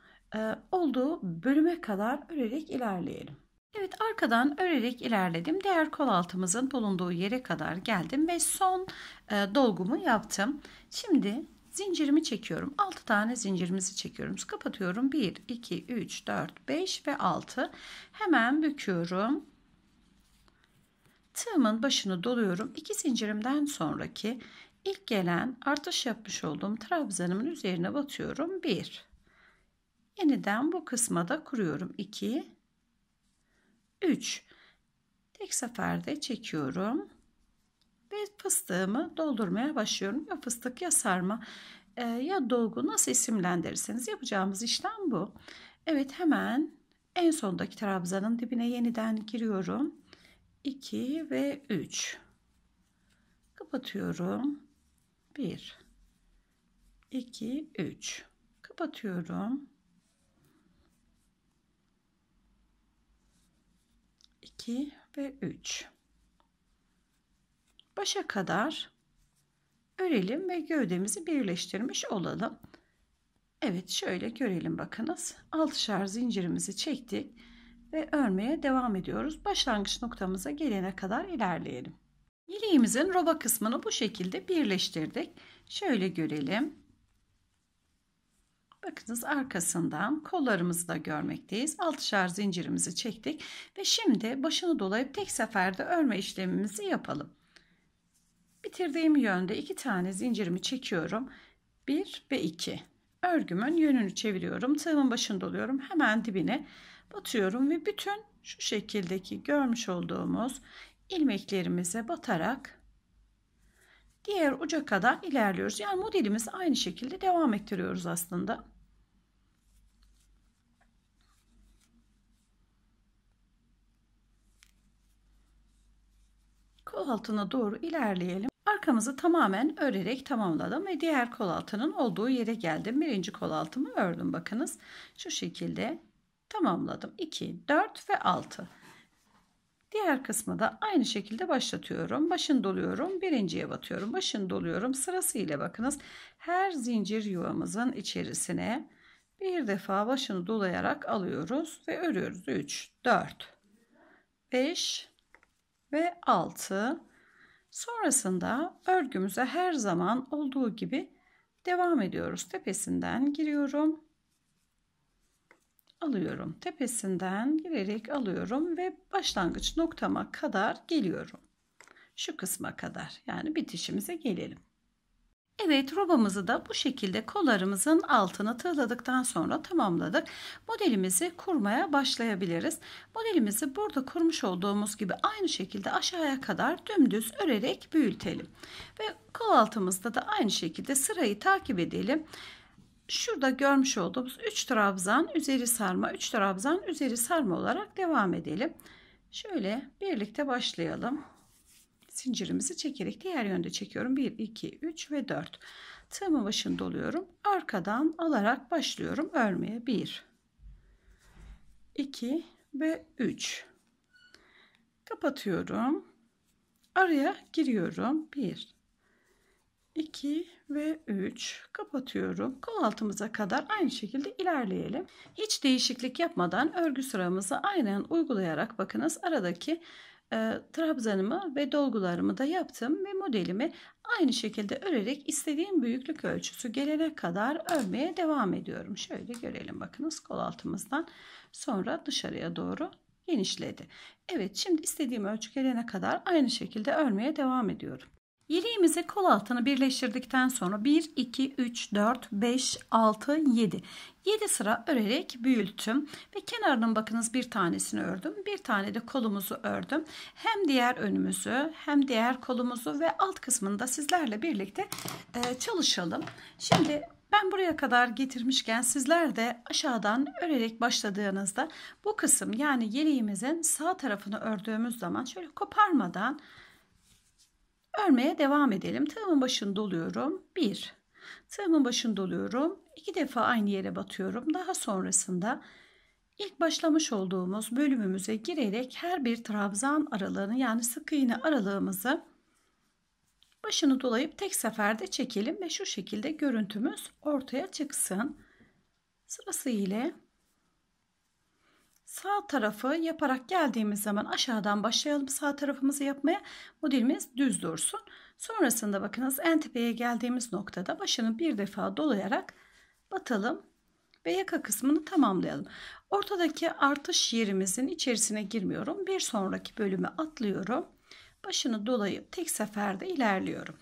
olduğu bölüme kadar örerek ilerleyelim. Evet arkadan örerek ilerledim. Diğer kol altımızın bulunduğu yere kadar geldim ve son e, dolgumu yaptım. Şimdi zincirimi çekiyorum. 6 tane zincirimizi çekiyorum. Kapatıyorum. 1, 2, 3, 4, 5 ve 6. Hemen büküyorum. Tığımın başını doluyorum. 2 zincirimden sonraki ilk gelen artış yapmış olduğum trabzanımın üzerine batıyorum. 1. Yeniden bu kısma da kuruyorum. 2 3. Tek seferde çekiyorum. Ve fıstığımı doldurmaya başlıyorum. Ya fıstık ya sarma e, ya dolgu nasıl isimlendirirseniz yapacağımız işlem bu. Evet hemen en sondaki trabzanın dibine yeniden giriyorum. 2 ve 3. Kapatıyorum. 1 2 3. Kapatıyorum. 2 ve 3. Başa kadar örelim ve gövdemizi birleştirmiş olalım. Evet şöyle görelim bakınız. 6'şar zincirimizi çektik ve örmeye devam ediyoruz. Başlangıç noktamıza gelene kadar ilerleyelim. Yeleğimizin roba kısmını bu şekilde birleştirdik. Şöyle görelim. Bakınız arkasından kollarımızı da görmekteyiz. Altışar zincirimizi çektik ve şimdi başını dolayıp tek seferde örme işlemimizi yapalım. Bitirdiğim yönde iki tane zincirimi çekiyorum. 1 ve 2. Örgümün yönünü çeviriyorum. Tığımın başını doluyorum. Hemen dibine batıyorum ve bütün şu şekildeki görmüş olduğumuz ilmeklerimize batarak diğer uca kadar ilerliyoruz. Yani modelimizi aynı şekilde devam ettiriyoruz aslında. kol altına doğru ilerleyelim. Arkamızı tamamen örerek tamamladım ve diğer kol altının olduğu yere geldim. Birinci kol altımı ördüm bakınız. Şu şekilde tamamladım. 2, 4 ve 6. Diğer kısmı da aynı şekilde başlatıyorum. Başını doluyorum. Birinciye batıyorum. Başını doluyorum. Sırasıyla bakınız. Her zincir yuvamızın içerisine bir defa başını dolayarak alıyoruz ve örüyoruz. 3, 4, 5, ve 6. Sonrasında örgümüze her zaman olduğu gibi devam ediyoruz. Tepesinden giriyorum. Alıyorum. Tepesinden girerek alıyorum ve başlangıç noktama kadar geliyorum. Şu kısma kadar yani bitişimize gelelim. Evet robamızı da bu şekilde kollarımızın altına tığladıktan sonra tamamladık. Modelimizi kurmaya başlayabiliriz. Modelimizi burada kurmuş olduğumuz gibi aynı şekilde aşağıya kadar dümdüz örerek büyütelim. Ve kol altımızda da aynı şekilde sırayı takip edelim. Şurada görmüş olduğumuz 3 trabzan üzeri sarma 3 trabzan üzeri sarma olarak devam edelim. Şöyle birlikte başlayalım zincirimizi çekerek diğer yönde çekiyorum. 1, 2, 3 ve 4. Tığımın başını doluyorum. Arkadan alarak başlıyorum örmeye. 1, 2 ve 3. Kapatıyorum. Araya giriyorum. 1, 2 ve 3 kapatıyorum. Kol altımıza kadar aynı şekilde ilerleyelim. Hiç değişiklik yapmadan örgü sıramızı aynen uygulayarak bakınız aradaki e, trabzanımı ve dolgularımı da yaptım ve modelimi aynı şekilde örerek istediğim büyüklük ölçüsü gelene kadar örmeye devam ediyorum. Şöyle görelim bakınız kol altımızdan sonra dışarıya doğru genişledi. Evet şimdi istediğim ölçü gelene kadar aynı şekilde örmeye devam ediyorum. Yeleğimize kol altını birleştirdikten sonra 1, 2, 3, 4, 5, 6, 7. 7 sıra örerek büyüttüm ve kenarının bakınız bir tanesini ördüm. Bir tane de kolumuzu ördüm. Hem diğer önümüzü hem diğer kolumuzu ve alt kısmını da sizlerle birlikte e, çalışalım. Şimdi ben buraya kadar getirmişken sizler de aşağıdan örerek başladığınızda bu kısım yani yeleğimizin sağ tarafını ördüğümüz zaman şöyle koparmadan Örmeye devam edelim. Tığımın başını doluyorum. 1. Tığımın başını doluyorum. 2 defa aynı yere batıyorum. Daha sonrasında ilk başlamış olduğumuz bölümümüze girerek her bir trabzan aralığını yani sık iğne aralığımızı başını dolayıp tek seferde çekelim ve şu şekilde görüntümüz ortaya çıksın. Sırası ile Sağ tarafı yaparak geldiğimiz zaman aşağıdan başlayalım sağ tarafımızı yapmaya. Modelimiz düz dursun. Sonrasında bakınız en tepeye geldiğimiz noktada başını bir defa dolayarak batalım ve yaka kısmını tamamlayalım. Ortadaki artış yerimizin içerisine girmiyorum. Bir sonraki bölüme atlıyorum. Başını dolayıp tek seferde ilerliyorum.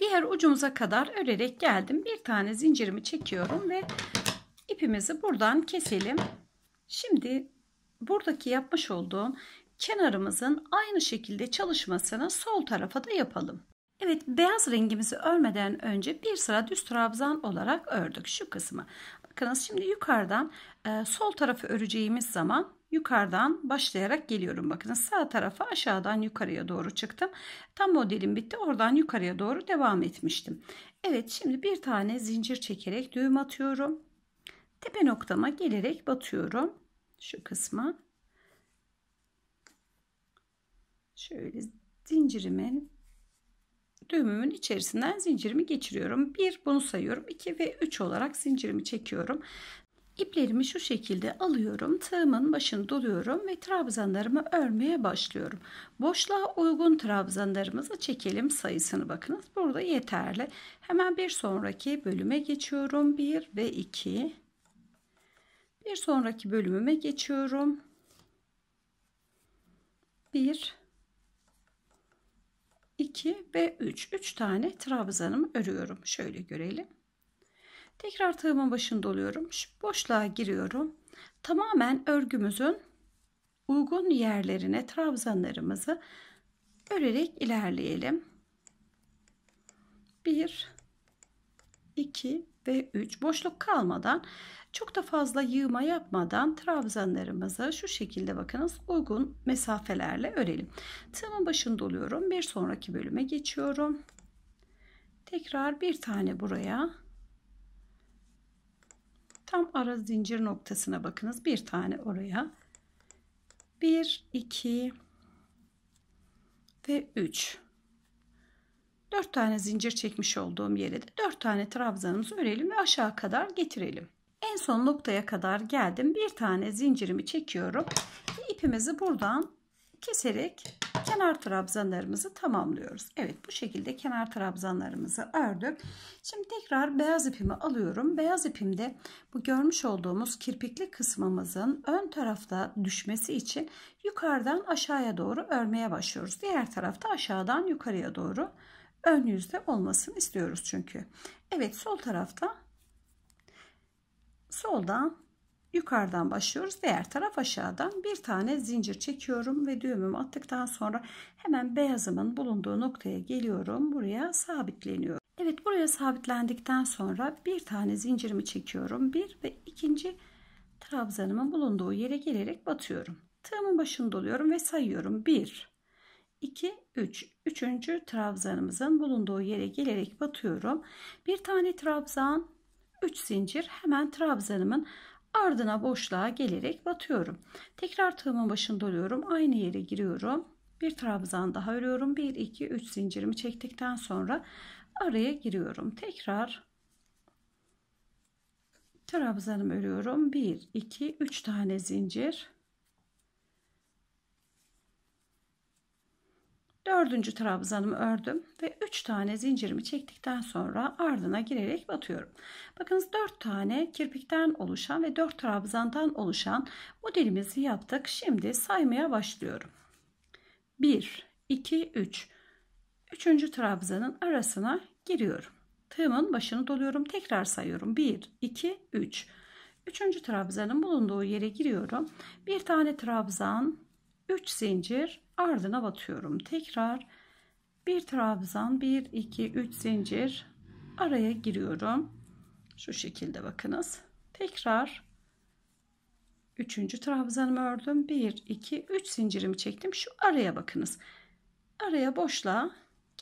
Diğer ucumuza kadar örerek geldim. Bir tane zincirimi çekiyorum ve ipimizi buradan keselim. Şimdi buradaki yapmış olduğum kenarımızın aynı şekilde çalışmasını sol tarafa da yapalım. Evet beyaz rengimizi örmeden önce bir sıra düz trabzan olarak ördük şu kısmı. Bakınız şimdi yukarıdan e, sol tarafı öreceğimiz zaman yukarıdan başlayarak geliyorum. Bakınız sağ tarafa aşağıdan yukarıya doğru çıktım. Tam modelim bitti oradan yukarıya doğru devam etmiştim. Evet şimdi bir tane zincir çekerek düğüm atıyorum. Tepe noktama gelerek batıyorum. Şu kısma. Şöyle zincirimin düğümümün içerisinden zincirimi geçiriyorum. Bir bunu sayıyorum. 2 ve 3 olarak zincirimi çekiyorum. İplerimi şu şekilde alıyorum. Tığımın başını doluyorum ve trabzanlarımı örmeye başlıyorum. Boşluğa uygun trabzanlarımızı çekelim sayısını bakınız. Burada yeterli. Hemen bir sonraki bölüme geçiyorum. 1 ve 2 bir sonraki bölümüme geçiyorum. 1 2 ve 3. 3 tane trabzanımı örüyorum. Şöyle görelim. Tekrar tığımın başını doluyorum, Şu boşluğa giriyorum. Tamamen örgümüzün uygun yerlerine trabzanlarımızı örerek ilerleyelim. 1 2 ve 3 boşluk kalmadan çok da fazla yığma yapmadan trabzanlarımızı şu şekilde bakınız uygun mesafelerle örelim. Tığımın başında oluyorum. Bir sonraki bölüme geçiyorum. Tekrar bir tane buraya tam ara zincir noktasına bakınız. Bir tane oraya. 1 2 ve 3 4 tane zincir çekmiş olduğum yere de 4 tane trabzanımızı örelim ve aşağı kadar getirelim. En son noktaya kadar geldim. Bir tane zincirimi çekiyorum. Ve ipimizi buradan keserek kenar trabzanlarımızı tamamlıyoruz. Evet bu şekilde kenar trabzanlarımızı ördük. Şimdi tekrar beyaz ipimi alıyorum. Beyaz ipimde bu görmüş olduğumuz kirpikli kısmımızın ön tarafta düşmesi için yukarıdan aşağıya doğru örmeye başlıyoruz. Diğer tarafta aşağıdan yukarıya doğru ön yüzde olmasını istiyoruz çünkü. Evet sol tarafta soldan yukarıdan başlıyoruz. Diğer taraf aşağıdan bir tane zincir çekiyorum ve düğümümü attıktan sonra hemen beyazımın bulunduğu noktaya geliyorum. Buraya sabitleniyorum. Evet buraya sabitlendikten sonra bir tane zincirimi çekiyorum. Bir ve ikinci trabzanımın bulunduğu yere gelerek batıyorum. Tığımın başını doluyorum ve sayıyorum. 1 2, 3. Üçüncü trabzanımızın bulunduğu yere gelerek batıyorum. Bir tane trabzan, 3 zincir hemen trabzanımın ardına boşluğa gelerek batıyorum. Tekrar tığımın başını doluyorum, Aynı yere giriyorum. Bir trabzan daha örüyorum. 1, 2, 3 zincirimi çektikten sonra araya giriyorum. Tekrar trabzanımı örüyorum. 1, 2, 3 tane zincir. Dördüncü trabzanımı ördüm ve üç tane zincirimi çektikten sonra ardına girerek batıyorum. Bakınız dört tane kirpikten oluşan ve dört trabzandan oluşan modelimizi yaptık. Şimdi saymaya başlıyorum. 1, 2, 3. Üçüncü trabzanın arasına giriyorum. Tığımın başını doluyorum. Tekrar sayıyorum. 1, 2, 3. Üçüncü trabzanın bulunduğu yere giriyorum. Bir tane trabzan, 3 zincir, ardına batıyorum tekrar bir trabzan 1 2 3 zincir araya giriyorum şu şekilde bakınız tekrar üçüncü trabzanımı ördüm 1 2 3 zincirimi çektim şu araya bakınız araya boşluğa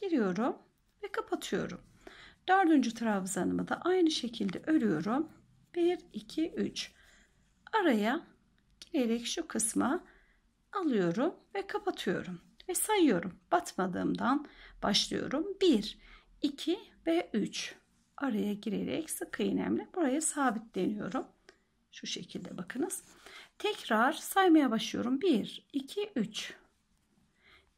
giriyorum ve kapatıyorum dördüncü trabzanımı da aynı şekilde örüyorum 1 2 3 araya girerek şu kısma alıyorum ve kapatıyorum ve sayıyorum. Batmadığımdan başlıyorum. 1, 2 ve 3. Araya girerek sık iğnemle buraya sabitleniyorum. Şu şekilde bakınız. Tekrar saymaya başlıyorum. 1, 2, 3.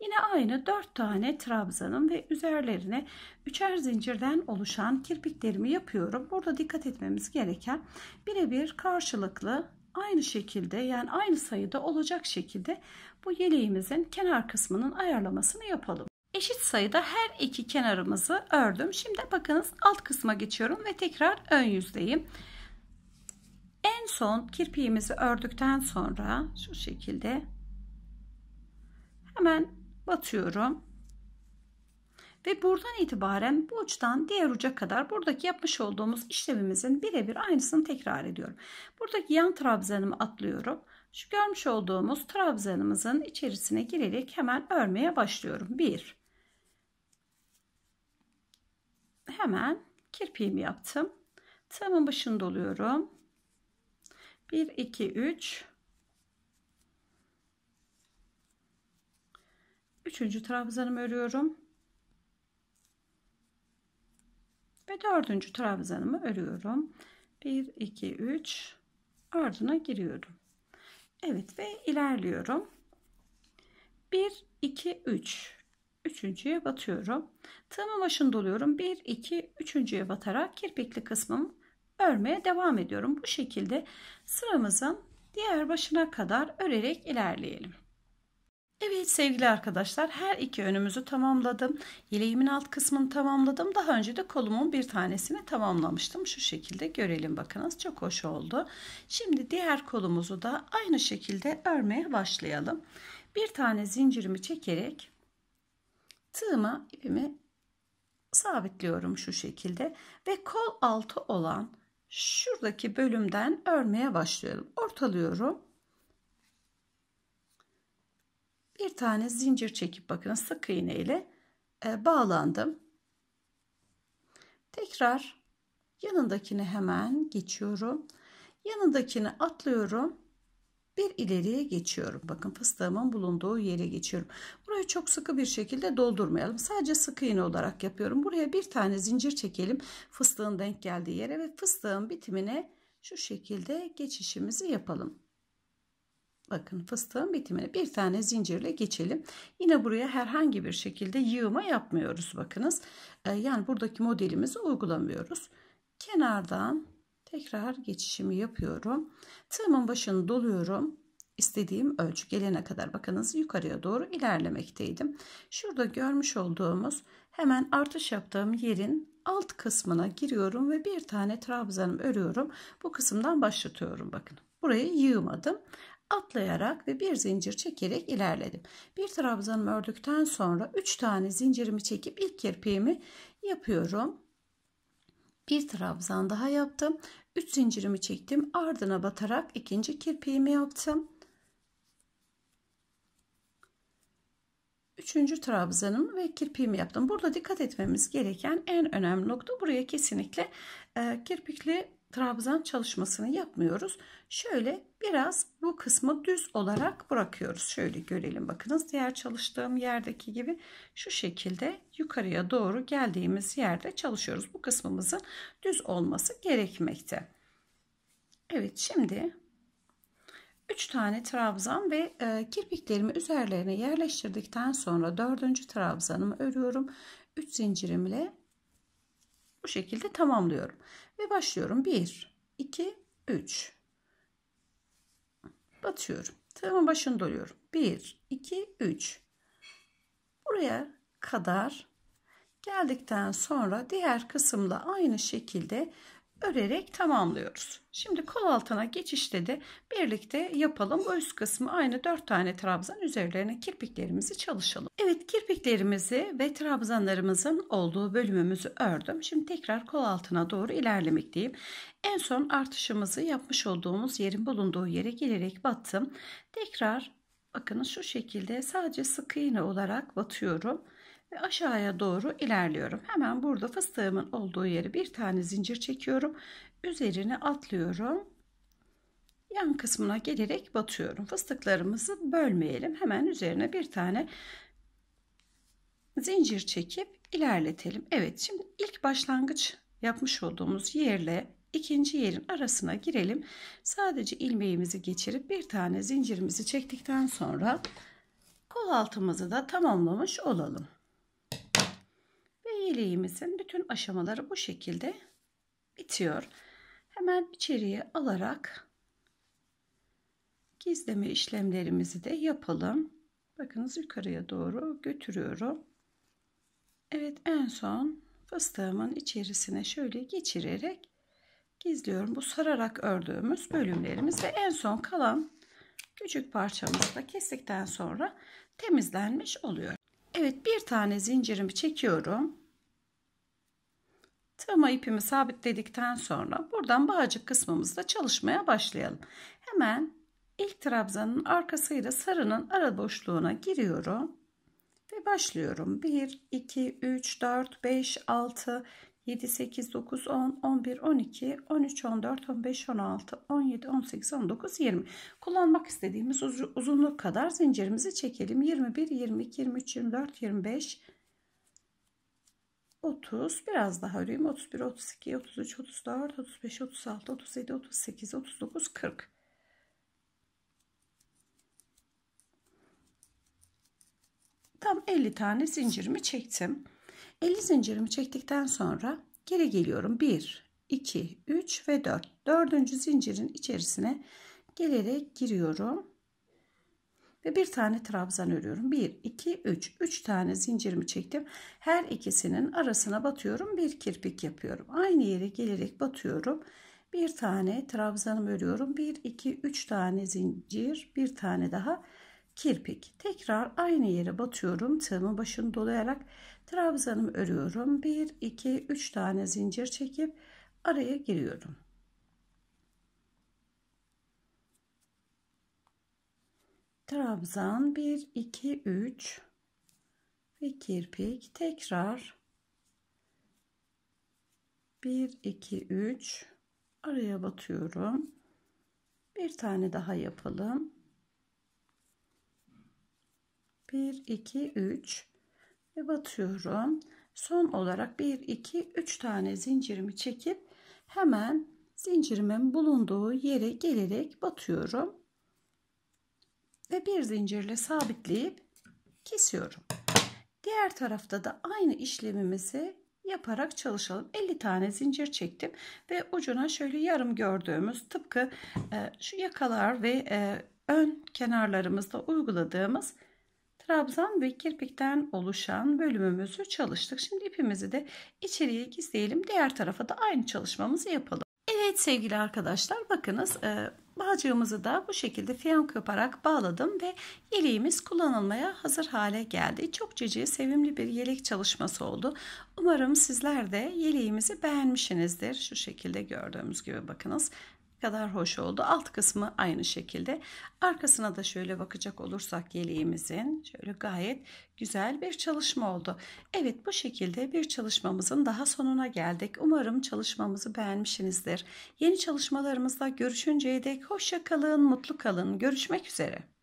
Yine aynı 4 tane trabzanım ve üzerlerine üçer zincirden oluşan kirpiklerimi yapıyorum. Burada dikkat etmemiz gereken birebir karşılıklı aynı şekilde yani aynı sayıda olacak şekilde bu yeleğimizin kenar kısmının ayarlamasını yapalım. Eşit sayıda her iki kenarımızı ördüm. Şimdi bakınız alt kısma geçiyorum ve tekrar ön yüzdeyim. En son kirpiğimizi ördükten sonra şu şekilde hemen batıyorum. Ve buradan itibaren bu uçtan diğer uca kadar buradaki yapmış olduğumuz işlemimizin birebir aynısını tekrar ediyorum. Buradaki yan trabzanımı atlıyorum. Şu görmüş olduğumuz trabzanımızın içerisine girerek hemen örmeye başlıyorum. 1 Hemen kirpiğimi yaptım. Tığımın başını doluyorum. 1 2 3 Üçüncü trabzanımı örüyorum. ve dördüncü trabzanımı örüyorum 1 2 3 ardına giriyorum Evet ve ilerliyorum 1 2 3 üçüncüye batıyorum tığımın başında doluyorum. 1 2 üçüncüye batarak kirpikli kısmımı örmeye devam ediyorum bu şekilde sıramızın diğer başına kadar örerek ilerleyelim Evet sevgili arkadaşlar her iki önümüzü tamamladım. Yeleğimin alt kısmını tamamladım. Daha önce de kolumun bir tanesini tamamlamıştım. Şu şekilde görelim bakınız çok hoş oldu. Şimdi diğer kolumuzu da aynı şekilde örmeye başlayalım. Bir tane zincirimi çekerek tığıma ipimi sabitliyorum şu şekilde ve kol altı olan şuradaki bölümden örmeye başlıyorum. Ortalıyorum bir tane zincir çekip bakın sık iğne ile e, bağlandım. Tekrar yanındakini hemen geçiyorum. Yanındakini atlıyorum. Bir ileriye geçiyorum. Bakın fıstığımın bulunduğu yere geçiyorum. Burayı çok sıkı bir şekilde doldurmayalım. Sadece sık iğne olarak yapıyorum. Buraya bir tane zincir çekelim. Fıstığın denk geldiği yere ve fıstığın bitimine şu şekilde geçişimizi yapalım. Bakın fıstığın bitimine bir tane zincirle geçelim. Yine buraya herhangi bir şekilde yığma yapmıyoruz bakınız. Ee, yani buradaki modelimizi uygulamıyoruz. Kenardan tekrar geçişimi yapıyorum. Tığımın başını doluyorum. İstediğim ölçü gelene kadar bakınız yukarıya doğru ilerlemekteydim. Şurada görmüş olduğumuz hemen artış yaptığım yerin alt kısmına giriyorum ve bir tane trabzanım örüyorum. Bu kısımdan başlatıyorum bakın. Burayı yığmadım atlayarak ve bir zincir çekerek ilerledim. Bir trabzanımı ördükten sonra 3 tane zincirimi çekip ilk kirpiğimi yapıyorum. Bir trabzan daha yaptım. 3 zincirimi çektim. Ardına batarak ikinci kirpiğimi yaptım. Üçüncü trabzanım ve kirpiğimi yaptım. Burada dikkat etmemiz gereken en önemli nokta buraya kesinlikle e, kirpikli trabzan çalışmasını yapmıyoruz. Şöyle biraz bu kısmı düz olarak bırakıyoruz. Şöyle görelim bakınız diğer çalıştığım yerdeki gibi şu şekilde yukarıya doğru geldiğimiz yerde çalışıyoruz. Bu kısmımızın düz olması gerekmekte. Evet şimdi 3 tane trabzan ve e, kirpiklerimi üzerlerine yerleştirdikten sonra 4. trabzanımı örüyorum. 3 zincirimle bu şekilde tamamlıyorum. Ve başlıyorum. 1, 2, 3. Batıyorum. Tığımın başını doluyorum. 1, 2, 3. Buraya kadar geldikten sonra diğer kısımda aynı şekilde örerek tamamlıyoruz. Şimdi kol altına geçişte de birlikte yapalım. Bu üst kısmı aynı 4 tane trabzan üzerlerine kirpiklerimizi çalışalım. Evet kirpiklerimizi ve trabzanlarımızın olduğu bölümümüzü ördüm. Şimdi tekrar kol altına doğru ilerlemekteyim. En son artışımızı yapmış olduğumuz yerin bulunduğu yere gelerek battım. Tekrar bakın şu şekilde sadece sık iğne olarak batıyorum ve aşağıya doğru ilerliyorum. Hemen burada fıstığımın olduğu yeri bir tane zincir çekiyorum. Üzerine atlıyorum. Yan kısmına gelerek batıyorum. Fıstıklarımızı bölmeyelim. Hemen üzerine bir tane zincir çekip ilerletelim. Evet şimdi ilk başlangıç yapmış olduğumuz yerle ikinci yerin arasına girelim. Sadece ilmeğimizi geçirip bir tane zincirimizi çektikten sonra kol altımızı da tamamlamış olalım yeleğimizin bütün aşamaları bu şekilde bitiyor. Hemen içeriye alarak gizleme işlemlerimizi de yapalım. Bakınız yukarıya doğru götürüyorum. Evet en son fıstığımın içerisine şöyle geçirerek gizliyorum. Bu sararak ördüğümüz bölümlerimiz ve en son kalan küçük parçamızı da kestikten sonra temizlenmiş oluyor. Evet bir tane zincirimi çekiyorum. Tığıma ipimi sabitledikten sonra buradan bağcık kısmımızda çalışmaya başlayalım. Hemen ilk trabzanın arkasıyla sarının ara boşluğuna giriyorum ve başlıyorum. 1, 2, 3, 4, 5, 6, 7, 8, 9, 10, 11, 12, 13, 14, 15, 16, 17, 18, 19, 20. Kullanmak istediğimiz uzunluk kadar zincirimizi çekelim. 21, 22, 23, 24, 25, 26. 30 biraz daha öreyim 31 32 33 34 35 36 37 38 39 40 tam 50 tane zincirimi çektim 50 zincirimi çektikten sonra geri geliyorum 1 2 3 ve 4 dördüncü zincirin içerisine gelerek giriyorum ve bir tane trabzan örüyorum. 1, 2, 3. 3 tane zincirimi çektim. Her ikisinin arasına batıyorum. Bir kirpik yapıyorum. Aynı yere gelerek batıyorum. Bir tane trabzanımı örüyorum. 1, 2, 3 tane zincir. Bir tane daha kirpik. Tekrar aynı yere batıyorum. Tığımın başını dolayarak trabzanımı örüyorum. 1, 2, 3 tane zincir çekip araya giriyorum. trabzan 1 2 3 ve kirpik tekrar 1 2 3 araya batıyorum bir tane daha yapalım 1 2 3 ve batıyorum son olarak 1 2 3 tane zincirimi çekip hemen zincirimin bulunduğu yere gelerek batıyorum ve bir zincirle sabitleyip kesiyorum. Diğer tarafta da aynı işlemimizi yaparak çalışalım. 50 tane zincir çektim ve ucuna şöyle yarım gördüğümüz tıpkı e, şu yakalar ve e, ön kenarlarımızda uyguladığımız trabzan ve kirpikten oluşan bölümümüzü çalıştık. Şimdi ipimizi de içeriye gizleyelim. Diğer tarafa da aynı çalışmamızı yapalım. Evet sevgili arkadaşlar bakınız e, bağcığımızı da bu şekilde fiyank yaparak bağladım ve yeleğimiz kullanılmaya hazır hale geldi. Çok cici sevimli bir yelek çalışması oldu. Umarım sizler de yeleğimizi beğenmişsinizdir. Şu şekilde gördüğümüz gibi bakınız kadar hoş oldu. Alt kısmı aynı şekilde. Arkasına da şöyle bakacak olursak yeleğimizin şöyle gayet güzel bir çalışma oldu. Evet bu şekilde bir çalışmamızın daha sonuna geldik. Umarım çalışmamızı beğenmişsinizdir. Yeni çalışmalarımızda görüşünceye dek hoşça kalın, mutlu kalın. Görüşmek üzere.